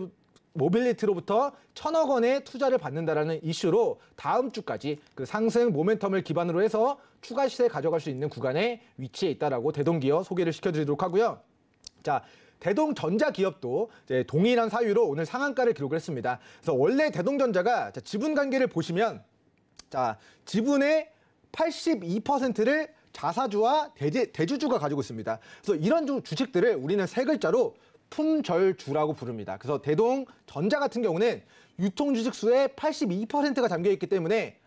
모빌리티로부터 천억 원의 투자를 받는다라는 이슈로 다음 주까지 그 상승 모멘텀을 기반으로 해서 추가 시세 가져갈 수 있는 구간에 위치해 있다라고 대동기어 소개를 시켜드리도록 하고요. 자, 대동전자기업도 동일한 사유로 오늘 상한가를 기록했습니다. 그래서 원래 대동전자가 지분 관계를 보시면 자 지분의 82%를 자사주와 대제, 대주주가 가지고 있습니다. 그래서 이런 주, 주식들을 우리는 세 글자로 품절주라고 부릅니다. 그래서 대동전자 같은 경우는 유통주식수의 82%가 잠겨있기 때문에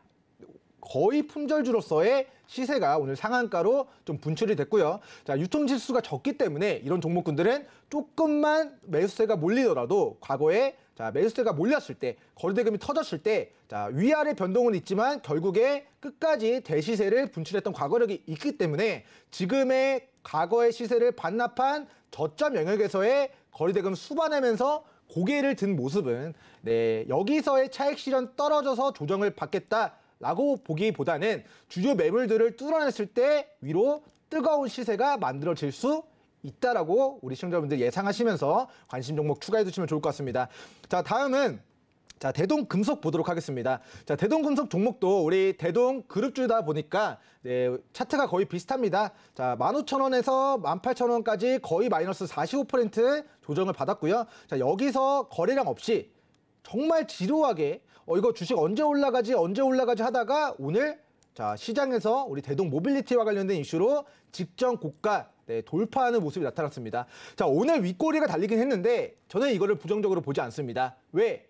거의 품절주로서의 시세가 오늘 상한가로 좀 분출이 됐고요. 자, 유통 지수가 적기 때문에 이런 종목군들은 조금만 매수세가 몰리더라도 과거에 자, 매수세가 몰렸을 때, 거래대금이 터졌을 때, 자, 위아래 변동은 있지만 결국에 끝까지 대시세를 분출했던 과거력이 있기 때문에 지금의 과거의 시세를 반납한 저점 영역에서의 거래대금 수반하면서 고개를 든 모습은 네, 여기서의 차익 실현 떨어져서 조정을 받겠다 라고 보기보다는 주요 매물들을 뚫어냈을 때 위로 뜨거운 시세가 만들어질 수 있다라고 우리 시청자분들 예상하시면서 관심 종목 추가해 주시면 좋을 것 같습니다. 자, 다음은 자, 대동 금속 보도록 하겠습니다. 자, 대동 금속 종목도 우리 대동 그룹주다 보니까 네, 차트가 거의 비슷합니다. 자, 15,000원에서 18,000원까지 거의 마이너스 45% 조정을 받았고요. 자, 여기서 거래량 없이 정말 지루하게 어, 이거 주식 언제 올라가지 언제 올라가지 하다가 오늘 자 시장에서 우리 대동 모빌리티와 관련된 이슈로 직전 고가 네, 돌파하는 모습이 나타났습니다. 자 오늘 윗꼬리가 달리긴 했는데 저는 이거를 부정적으로 보지 않습니다. 왜?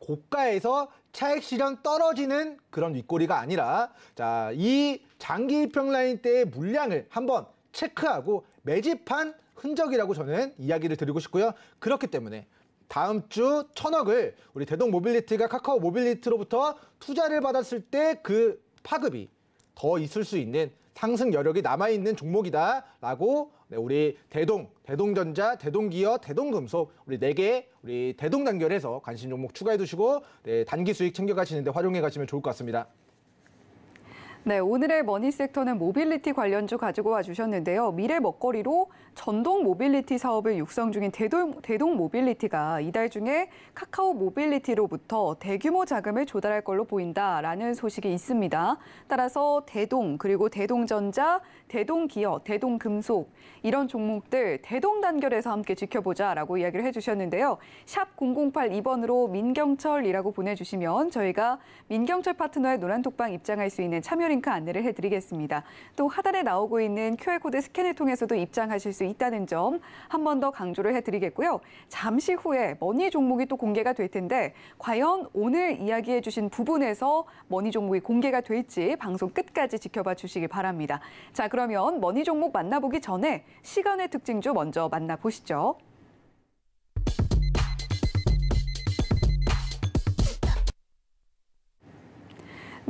고가에서 차익 실현 떨어지는 그런 윗꼬리가 아니라 자 이 장기 입평 라인 때의 물량을 한번 체크하고 매집한 흔적이라고 저는 이야기를 드리고 싶고요. 그렇기 때문에 다음 주 천억을 우리 대동 모빌리티가 카카오 모빌리티로부터 투자를 받았을 때 그 파급이 더 있을 수 있는 상승 여력이 남아있는 종목이다라고 네, 우리 대동, 대동전자, 대동기업, 대동금속 우리 네 개 우리 대동 단결해서 관심 종목 추가해 두시고 네, 단기 수익 챙겨가시는데 활용해 가시면 좋을 것 같습니다. 네, 오늘의 머니 섹터는 모빌리티 관련주 가지고 와 주셨는데요. 미래 먹거리로 전동 모빌리티 사업을 육성 중인 대동, 대동 모빌리티가 이달 중에 카카오 모빌리티로부터 대규모 자금을 조달할 걸로 보인다라는 소식이 있습니다. 따라서 대동 그리고 대동전자, 대동기업, 대동금속 이런 종목들 대동 단결에서 함께 지켜보자라고 이야기를 해주셨는데요. 샵 0082번으로 민경철이라고 보내주시면 저희가 민경철 파트너의 노란톡방 입장할 수 있는 참여 링크 안내를 해드리겠습니다. 또 하단에 나오고 있는 QR코드 스캔을 통해서도 입장하실 수 있다는 점 한 번 더 강조를 해드리겠고요. 잠시 후에 머니 종목이 또 공개가 될 텐데 과연 오늘 이야기해 주신 부분에서 머니 종목이 공개가 될지 방송 끝까지 지켜봐 주시기 바랍니다. 자 그러면 머니 종목 만나보기 전에 시간의 특징좀 먼저 만나보시죠.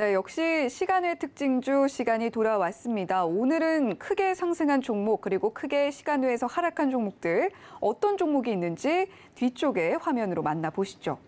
네, 역시 시간의 특징주 시간이 돌아왔습니다. 오늘은 크게 상승한 종목 그리고 크게 시간 외에서 하락한 종목들 어떤 종목이 있는지 뒤쪽에 화면으로 만나보시죠.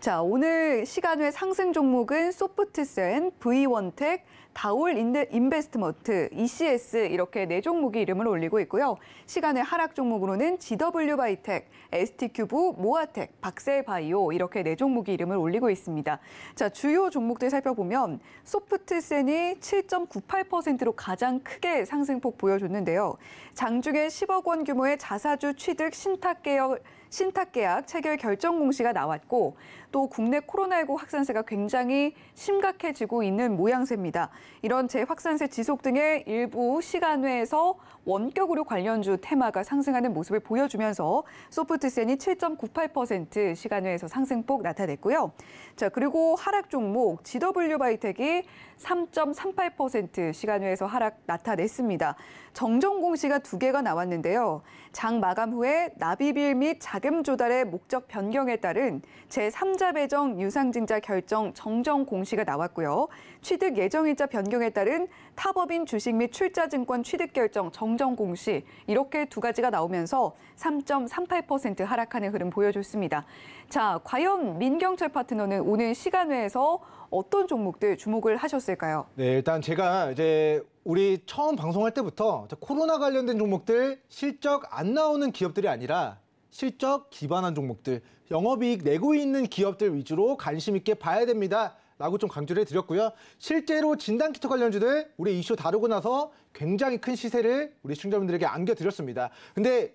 자, 오늘 시간 외 상승 종목은 소프트센, V원텍, 다올 인베스트먼트, ECS 이렇게 네 종목이 이름을 올리고 있고요. 시간의 하락 종목으로는 GW바이텍, ST큐브, 모아텍, 박셀바이오 이렇게 네 종목이 이름을 올리고 있습니다. 자, 주요 종목들 살펴보면 소프트센이 7.98%로 가장 크게 상승폭 보여줬는데요. 장중에 10억 원 규모의 자사주 취득 신탁 계혁 신탁 계약 체결 결정 공시가 나왔고 또 국내 코로나19 확산세가 굉장히 심각해지고 있는 모양새입니다. 이런 재확산세 지속 등의 일부 시간 외에서 원격으로 관련주 테마가 상승하는 모습을 보여주면서 소프트센이 7.98% 시간 외에서 상승폭 나타냈고요. 자 그리고 하락 종목 GW바이텍이 3.38% 시간 외에서 하락 나타냈습니다. 정정공시가 두 개가 나왔는데요. 장 마감 후에 나비빌 및 자금 조달의 목적 변경에 따른 제3자 투자 배정 유상증자 결정 정정 공시가 나왔고요. 취득 예정일자 변경에 따른 타법인 주식 및 출자증권 취득 결정 정정 공시 이렇게 두 가지가 나오면서 3.38% 하락하는 흐름 보여줬습니다. 자, 과연 민경철 파트너는 오늘 시간 외에서 어떤 종목들 주목을 하셨을까요? 네, 일단 제가 이제 우리 처음 방송할 때부터 코로나 관련된 종목들 실적 안 나오는 기업들이 아니라 실적 기반한 종목들 영업이익 내고 있는 기업들 위주로 관심 있게 봐야 됩니다. 라고 좀 강조를 해드렸고요. 실제로 진단키트 관련주들 우리 이슈 다루고 나서 굉장히 큰 시세를 우리 시청자분들에게 안겨드렸습니다. 근데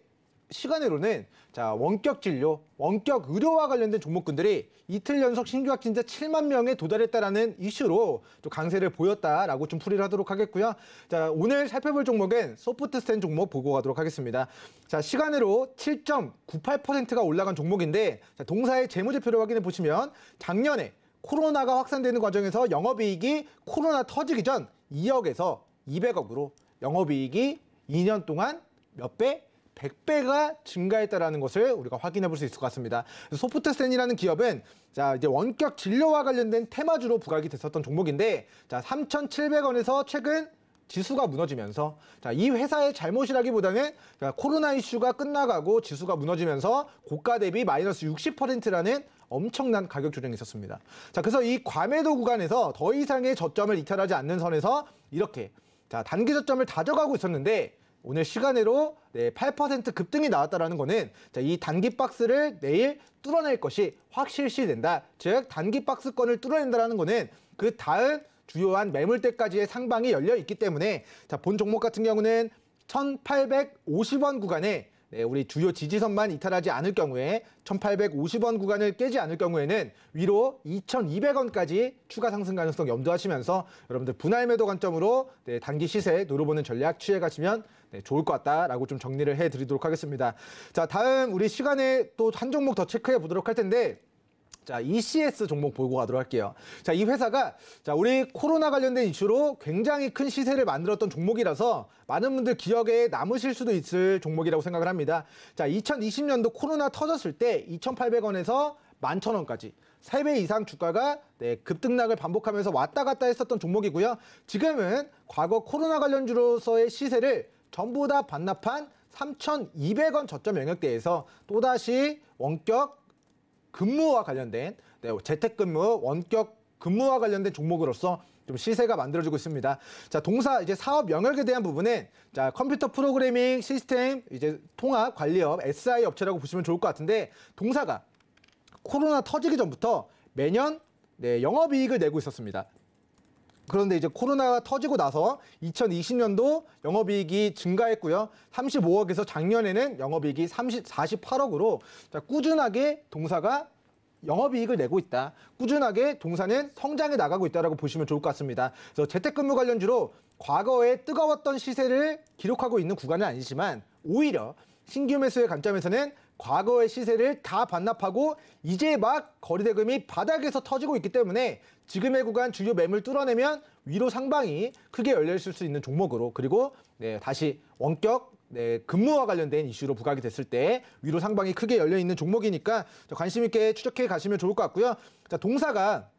시간으로는 자 원격 진료, 원격 의료와 관련된 종목군들이 이틀 연속 신규 확진자 7만 명에 도달했다라는 이슈로 좀 강세를 보였다라고 좀 풀이를 하도록 하겠고요. 자 오늘 살펴볼 종목은 소프트센 종목 보고 가도록 하겠습니다. 자 시간으로 7.98%가 올라간 종목인데 자, 동사의 재무제표를 확인해 보시면 작년에 코로나가 확산되는 과정에서 영업이익이 코로나 터지기 전 2억에서 200억으로 영업이익이 2년 동안 몇 배? 100배가 증가했다라는 것을 우리가 확인해 볼 수 있을 것 같습니다. 소프트센이라는 기업은 자, 이제 원격 진료와 관련된 테마주로 부각이 됐었던 종목인데 자, 3,700원에서 최근 지수가 무너지면서 자, 이 회사의 잘못이라기보다는 자, 코로나 이슈가 끝나가고 지수가 무너지면서 고가 대비 마이너스 60%라는 엄청난 가격 조정이 있었습니다. 자, 그래서 이 과매도 구간에서 더 이상의 저점을 이탈하지 않는 선에서 이렇게 자, 단기 저점을 다져가고 있었는데 오늘 시간으로 네, 8% 급등이 나왔다라는 거는 자, 이 단기 박스를 내일 뚫어낼 것이 확실시 된다. 즉 단기 박스권을 뚫어낸다라는 거는 그 다음 주요한 매물대까지의 상방이 열려 있기 때문에 자, 본 종목 같은 경우는 1850원 구간에 네, 우리 주요 지지선만 이탈하지 않을 경우에 1850원 구간을 깨지 않을 경우에는 위로 2200원까지 추가 상승 가능성 염두하시면서 여러분들 분할 매도 관점으로 네, 단기 시세 노려보는 전략 취해 가시면 네, 좋을 것 같다라고 좀 정리를 해드리도록 하겠습니다. 자, 다음 우리 시간에 또 한 종목 더 체크해 보도록 할 텐데 자, ECS 종목 보고 가도록 할게요. 자, 이 회사가 자, 우리 코로나 관련된 이슈로 굉장히 큰 시세를 만들었던 종목이라서 많은 분들 기억에 남으실 수도 있을 종목이라고 생각을 합니다. 자, 2020년도 코로나 터졌을 때 2,800원에서 11,000원까지 3배 이상 주가가 네, 급등락을 반복하면서 왔다 갔다 했었던 종목이고요. 지금은 과거 코로나 관련주로서의 시세를 전부 다 반납한 3,200원 저점 영역대에서 또다시 원격 근무와 관련된 네, 재택근무, 원격 근무와 관련된 종목으로서 좀 시세가 만들어지고 있습니다. 자, 동사 이제 사업 영역에 대한 부분은 자, 컴퓨터 프로그래밍 시스템 이제 통합 관리업 SI 업체라고 보시면 좋을 것 같은데 동사가 코로나 터지기 전부터 매년 네, 영업이익을 내고 있었습니다. 그런데 이제 코로나가 터지고 나서 2020년도 영업이익이 증가했고요. 35억에서 작년에는 영업이익이 30, 48억으로 자, 꾸준하게 동사가 영업이익을 내고 있다. 꾸준하게 동사는 성장해 나가고 있다라고 보시면 좋을 것 같습니다. 그래서 재택근무 관련주로 과거에 뜨거웠던 시세를 기록하고 있는 구간은 아니지만 오히려 신규 매수의 관점에서는 과거의 시세를 다 반납하고 이제 막 거래대금이 바닥에서 터지고 있기 때문에 지금의 구간 주요 매물 뚫어내면 위로 상방이 크게 열려있을 수 있는 종목으로 그리고 네, 다시 원격 네, 근무와 관련된 이슈로 부각이 됐을 때 위로 상방이 크게 열려있는 종목이니까 관심 있게 추적해 가시면 좋을 것 같고요. 자, 동사가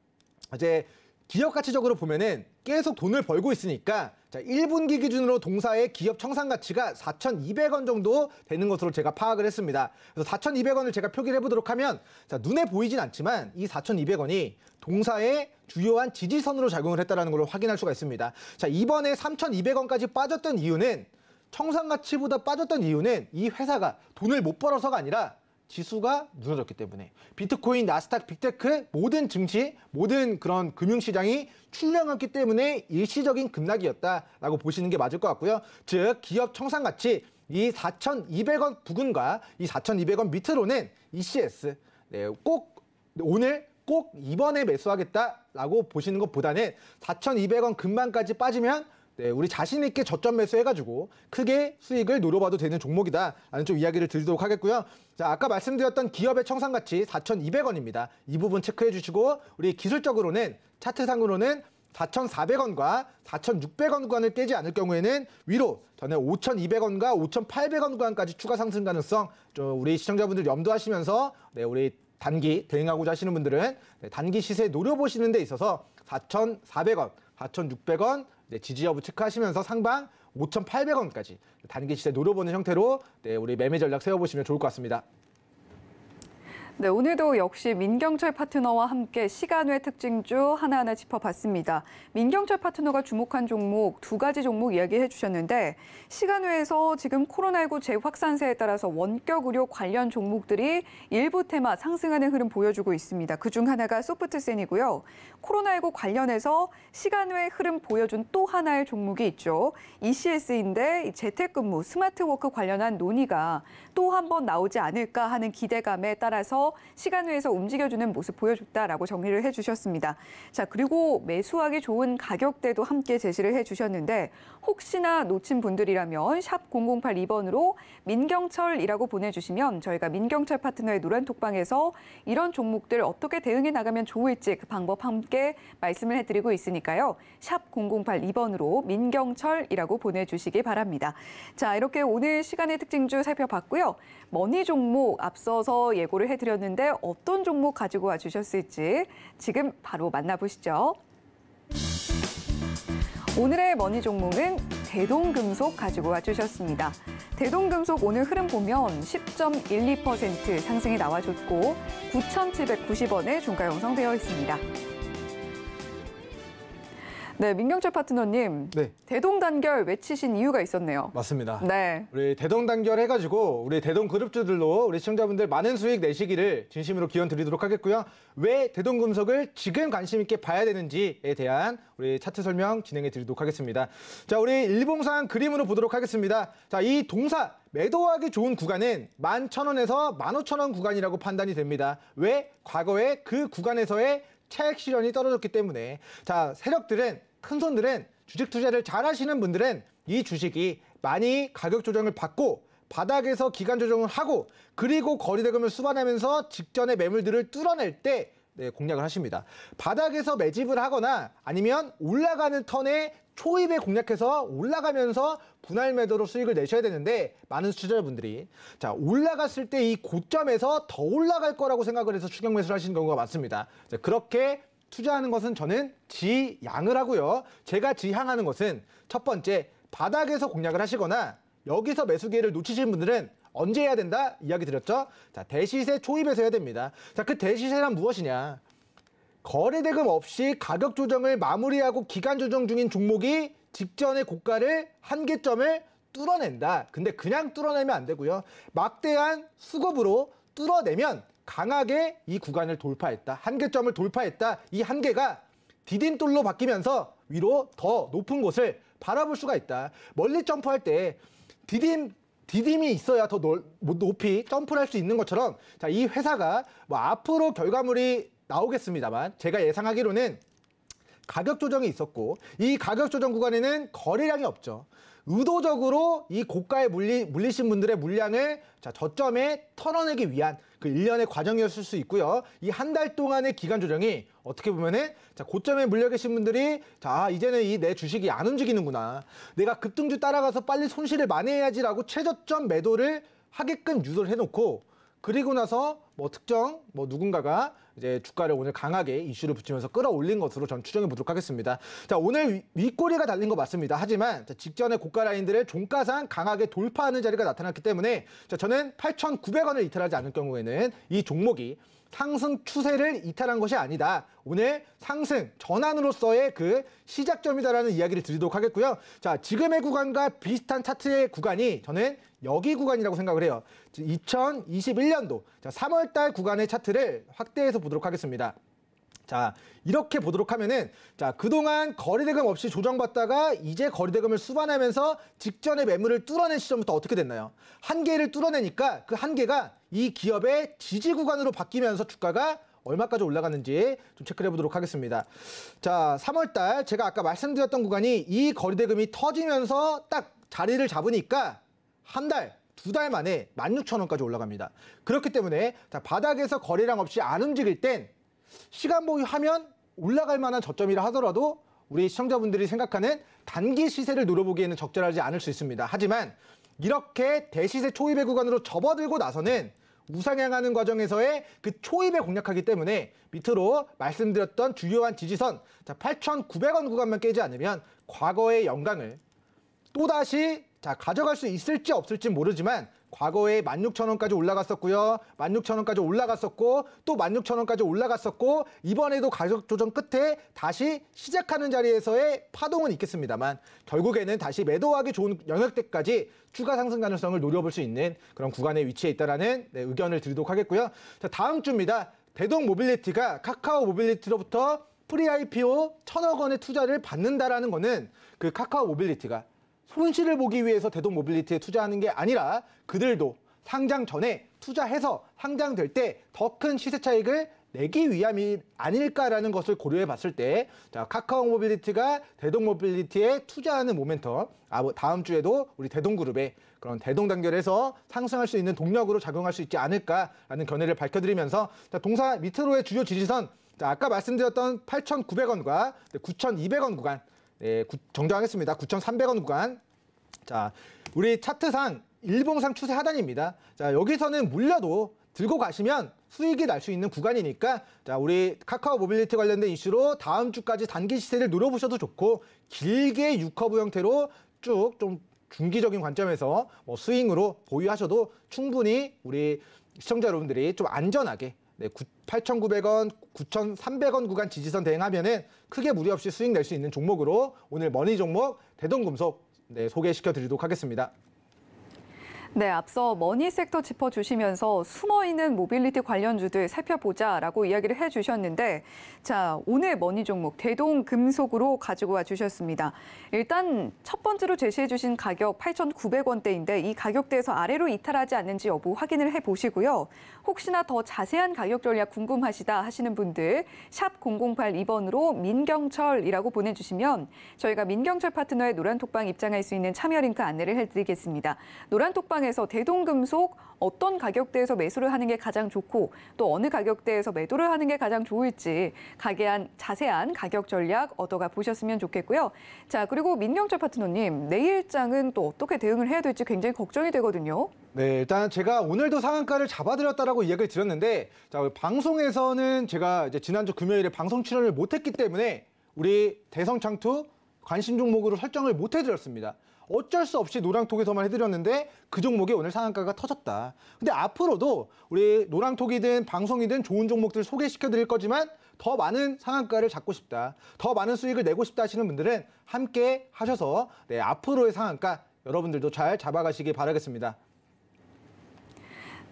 이제 기업 가치적으로 보면은 계속 돈을 벌고 있으니까 자, 1분기 기준으로 동사의 기업 청산 가치가 4,200원 정도 되는 것으로 제가 파악을 했습니다. 그래서 4,200원을 제가 표기를 해보도록 하면 자, 눈에 보이진 않지만 이 4,200원이 동사의 주요한 지지선으로 작용을 했다는 걸 확인할 수가 있습니다. 자, 이번에 3,200원까지 빠졌던 이유는 청산 가치보다 빠졌던 이유는 이 회사가 돈을 못 벌어서가 아니라 지수가 무너졌기 때문에 비트코인, 나스닥, 빅테크 모든 증시, 모든 그런 금융시장이 출렁했기 때문에 일시적인 급락이었다라고 보시는 게 맞을 것 같고요. 즉 기업 청산같이 이 4,200원 부근과 이 4,200원 밑으로는 ECS 네, 꼭 오늘 꼭 이번에 매수하겠다라고 보시는 것보다는 4,200원 금반까지 빠지면 네, 우리 자신 있게 저점 매수해가지고 크게 수익을 노려봐도 되는 종목이다라는 좀 이야기를 드리도록 하겠고요. 자, 아까 말씀드렸던 기업의 청산 가치 4,200원입니다. 이 부분 체크해 주시고 우리 기술적으로는 차트상으로는 4,400원과 4,600원 구간을 깨지 않을 경우에는 위로 전에 5,200원과 5,800원 구간까지 추가 상승 가능성 좀 우리 시청자분들 염두하시면서 네, 우리 단기 대응하고자 하시는 분들은 네, 단기 시세 노려보시는 데 있어서 4,400원, 4,600원, 네, 지지 여부 체크하시면서 상방 5,800원까지 단기 시세 노려보는 형태로 네, 우리 매매 전략 세워보시면 좋을 것 같습니다. 네, 오늘도 역시 민경철 파트너와 함께 시간외 특징주 하나하나 짚어봤습니다. 민경철 파트너가 주목한 종목 두 가지 종목 이야기해 주셨는데 시간외에서 지금 코로나19 재확산세에 따라서 원격 의료 관련 종목들이 일부 테마 상승하는 흐름 보여주고 있습니다. 그 중 하나가 소프트센이고요. 코로나19 관련해서 시간외 흐름 보여준 또 하나의 종목이 있죠. ECS인데 재택근무, 스마트워크 관련한 논의가 또한번 나오지 않을까 하는 기대감에 따라서 시간 외에서 움직여주는 모습 보여줬다라고 정리를 해주셨습니다. 자 그리고 매수하기 좋은 가격대도 함께 제시를 해주셨는데 혹시나 놓친 분들이라면 샵 0082번으로 민경철이라고 보내주시면 저희가 민경철 파트너의 노란 톡방에서 이런 종목들 어떻게 대응해 나가면 좋을지 그 방법 함께 말씀을 해드리고 있으니까요. 샵 0082번으로 민경철이라고 보내주시기 바랍니다. 자 이렇게 오늘 시간의 특징주 살펴봤고요. 있는데요. 머니 종목 앞서서 예고를 해드렸는데 어떤 종목 가지고 와주셨을지 지금 바로 만나보시죠. 오늘의 머니 종목은 대동금속 가지고 와주셨습니다. 대동금속 오늘 흐름 보면 10.12% 상승이 나와줬고 9,790원에 종가 형성되어 있습니다. 네, 민경철 파트너님. 네. 대동단결 외치신 이유가 있었네요. 맞습니다. 네. 우리 대동단결 해가지고 우리 대동 그룹주들로 우리 시청자분들 많은 수익 내시기를 진심으로 기원 드리도록 하겠고요. 왜 대동금속을 지금 관심 있게 봐야 되는지에 대한 우리 차트 설명 진행해 드리도록 하겠습니다. 자, 우리 일봉상 그림으로 보도록 하겠습니다. 자, 이 동사 매도하기 좋은 구간은 만 천원에서만 오천 원 구간이라고 판단이 됩니다. 왜? 과거에 그 구간에서의 차액 실현이 떨어졌기 때문에 자 세력들은 큰 손들은 주식 투자를 잘 하시는 분들은 이 주식이 많이 가격 조정을 받고 바닥에서 기간 조정을 하고 그리고 거래 대금을 수반하면서 직전에 매물들을 뚫어낼 때 네, 공략을 하십니다. 바닥에서 매집을 하거나 아니면 올라가는 턴에 초입에 공략해서 올라가면서 분할 매도로 수익을 내셔야 되는데 많은 투자자분들이 자 올라갔을 때 이 고점에서 더 올라갈 거라고 생각을 해서 추격 매수를 하시는 경우가 많습니다. 자, 그렇게 투자하는 것은 저는 지양을 하고요. 제가 지향하는 것은 첫 번째 바닥에서 공략을 하시거나 여기서 매수 기회를 놓치신 분들은 언제 해야 된다? 이야기 드렸죠? 자, 대시세 초입에서 해야 됩니다. 자, 그 대시세란 무엇이냐? 거래 대금 없이 가격 조정을 마무리하고 기간 조정 중인 종목이 직전의 고가를 한계점을 뚫어낸다. 근데 그냥 뚫어내면 안 되고요. 막대한 수급으로 뚫어내면 강하게 이 구간을 돌파했다. 한계점을 돌파했다. 이 한계가 디딤돌로 바뀌면서 위로 더 높은 곳을 바라볼 수가 있다. 멀리 점프할 때 디딤 디딤이 있어야 더 넓, 뭐 높이 점프를 할 수 있는 것처럼 자, 이 회사가 뭐 앞으로 결과물이 나오겠습니다만 제가 예상하기로는 가격 조정이 있었고 이 가격 조정 구간에는 거래량이 없죠. 의도적으로 이 고가에 물리, 물리신 분들의 물량을 자, 저점에 털어내기 위한 그 일련의 과정이었을 수 있고요. 이 한 달 동안의 기간 조정이 어떻게 보면은 자, 고점에 물려 계신 분들이 자, 아, 이제는 이 내 주식이 안 움직이는구나. 내가 급등주 따라가서 빨리 손실을 만회해야지라고 최저점 매도를 하게끔 유도를 해놓고 그리고 나서 뭐 특정 뭐 누군가가 이제 주가를 오늘 강하게 이슈를 붙이면서 끌어올린 것으로 전 추정해 보도록 하겠습니다. 자, 오늘 윗 꼬리가 달린 거 맞습니다. 하지만 자, 직전에 고가 라인들을 종가상 강하게 돌파하는 자리가 나타났기 때문에 자, 저는 8,900원을 이탈하지 않을 경우에는 이 종목이 상승 추세를 이탈한 것이 아니다. 오늘 상승 전환으로서의 그 시작점이다라는 이야기를 드리도록 하겠고요. 자, 지금의 구간과 비슷한 차트의 구간이 저는 여기 구간이라고 생각을 해요. 2021년도 자, 3월 달 구간의 차트를 확대해서 보도록 하겠습니다. 자 이렇게 보도록 하면은 자 그동안 거래대금 없이 조정받다가 이제 거래대금을 수반하면서 직전에 매물을 뚫어낸 시점부터 어떻게 됐나요? 한계를 뚫어내니까 그 한계가 이 기업의 지지 구간으로 바뀌면서 주가가 얼마까지 올라갔는지좀 체크해 보도록 하겠습니다. 자, 3월 달 제가 아까 말씀드렸던 구간이 이거리대금이 터지면서 딱 자리를 잡으니까 한 달, 두 달 만에 16,000원까지 올라갑니다. 그렇기 때문에 자, 바닥에서 거래량 없이 안 움직일 땐 시간 보유하면 올라갈 만한 저점이라 하더라도 우리 시청자분들이 생각하는 단기 시세를 노려보기에는 적절하지 않을 수 있습니다. 하지만 이렇게 대시세 초입의 구간으로 접어들고 나서는 우상향하는 과정에서의 그 초입에 공략하기 때문에 밑으로 말씀드렸던 주요한 지지선 자 8,900원 구간만 깨지 않으면 과거의 영광을 또다시 자 가져갈 수 있을지 없을지 모르지만 과거에 16,000원까지 올라갔었고요. 16,000원까지 올라갔었고 또 16,000원까지 올라갔었고 이번에도 가격 조정 끝에 다시 시작하는 자리에서의 파동은 있겠습니다만 결국에는 다시 매도하기 좋은 영역대까지 추가 상승 가능성을 노려볼 수 있는 그런 구간에 위치해 있다라는 네, 의견을 드리도록 하겠고요. 자, 다음 주입니다. 대동 모빌리티가 카카오 모빌리티로부터 프리 IPO 천억 원의 투자를 받는다라는 거는 그 카카오 모빌리티가 손실을 보기 위해서 대동 모빌리티에 투자하는 게 아니라 그들도 상장 전에 투자해서 상장될 때 더 큰 시세 차익을 내기 위함이 아닐까라는 것을 고려해 봤을 때 자, 카카오 모빌리티가 대동 모빌리티에 투자하는 모멘텀 아, 뭐 다음 주에도 우리 대동그룹에 그런 대동 단결에서 상승할 수 있는 동력으로 작용할 수 있지 않을까라는 견해를 밝혀드리면서 자, 동사 밑으로의 주요 지지선 자, 아까 말씀드렸던 8,900원과 9,200원 구간 네, 구, 정정하겠습니다. 9,300원 구간. 자, 우리 차트상 일봉상 추세 하단입니다. 자, 여기서는 물려도 들고 가시면 수익이 날 수 있는 구간이니까 자, 우리 카카오 모빌리티 관련된 이슈로 다음 주까지 단기 시세를 노려보셔도 좋고 길게 유커브 형태로 쭉 좀 중기적인 관점에서 뭐 스윙으로 보유하셔도 충분히 우리 시청자 여러분들이 좀 안전하게 네, 8,900원, 9,300원 구간 지지선 대응하면은 크게 무리 없이 수익 낼 수 있는 종목으로 오늘 머니 종목 대동금속 네, 소개시켜 드리도록 하겠습니다. 네, 앞서 머니 섹터 짚어주시면서 숨어있는 모빌리티 관련주들 살펴보자라고 이야기를 해주셨는데 자, 오늘 머니 종목 대동금속으로 가지고 와주셨습니다. 일단 첫 번째로 제시해주신 가격 8,900원대인데 이 가격대에서 아래로 이탈하지 않는지 여부 확인을 해보시고요. 혹시나 더 자세한 가격 전략 궁금하시다 하시는 분들 샵 0082번으로 민경철이라고 보내주시면 저희가 민경철 파트너의 노란톡방 입장할 수 있는 참여 링크 안내를 해드리겠습니다. 노란톡방 시장에서 대동금속 어떤 가격대에서 매수를 하는 게 가장 좋고 또 어느 가격대에서 매도를 하는 게 가장 좋을지 가게한 자세한 가격 전략 얻어가 보셨으면 좋겠고요. 자 그리고 민경철 파트너님 내일장은 또 어떻게 대응을 해야 될지 굉장히 걱정이 되거든요. 네 일단 제가 오늘도 상한가를 잡아드렸다라고 이야기를 드렸는데 자 방송에서는 제가 이제 지난주 금요일에 방송 출연을 못했기 때문에 우리 대성창투 관심 종목으로 설정을 못 해드렸습니다. 어쩔 수 없이 노랑톡에서만 해드렸는데 그 종목이 오늘 상한가가 터졌다. 근데 앞으로도 우리 노랑톡이든 방송이든 좋은 종목들 소개시켜 드릴 거지만 더 많은 상한가를 잡고 싶다. 더 많은 수익을 내고 싶다 하시는 분들은 함께 하셔서 네, 앞으로의 상한가 여러분들도 잘 잡아가시기 바라겠습니다.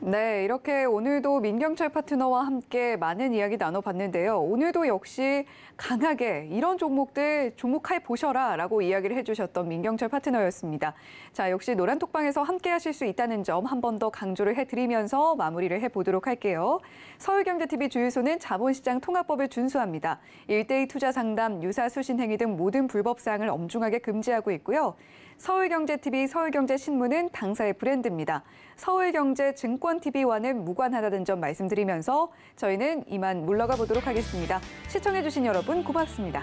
네, 이렇게 오늘도 민경철 파트너와 함께 많은 이야기 나눠봤는데요. 오늘도 역시 강하게 이런 종목들 종목해 보셔라 라고 이야기를 해주셨던 민경철 파트너였습니다. 자, 역시 노란톡방에서 함께 하실 수 있다는 점 한 번 더 강조를 해드리면서 마무리를 해보도록 할게요. 서울경제TV 주유소는 자본시장 통합법을 준수합니다. 일대이 투자 상담, 유사 수신행위 등 모든 불법 사항을 엄중하게 금지하고 있고요. 서울경제TV, 서울경제신문은 당사의 브랜드입니다. 서울경제증권TV와는 무관하다는 점 말씀드리면서 저희는 이만 물러가 보도록 하겠습니다. 시청해주신 여러분 고맙습니다.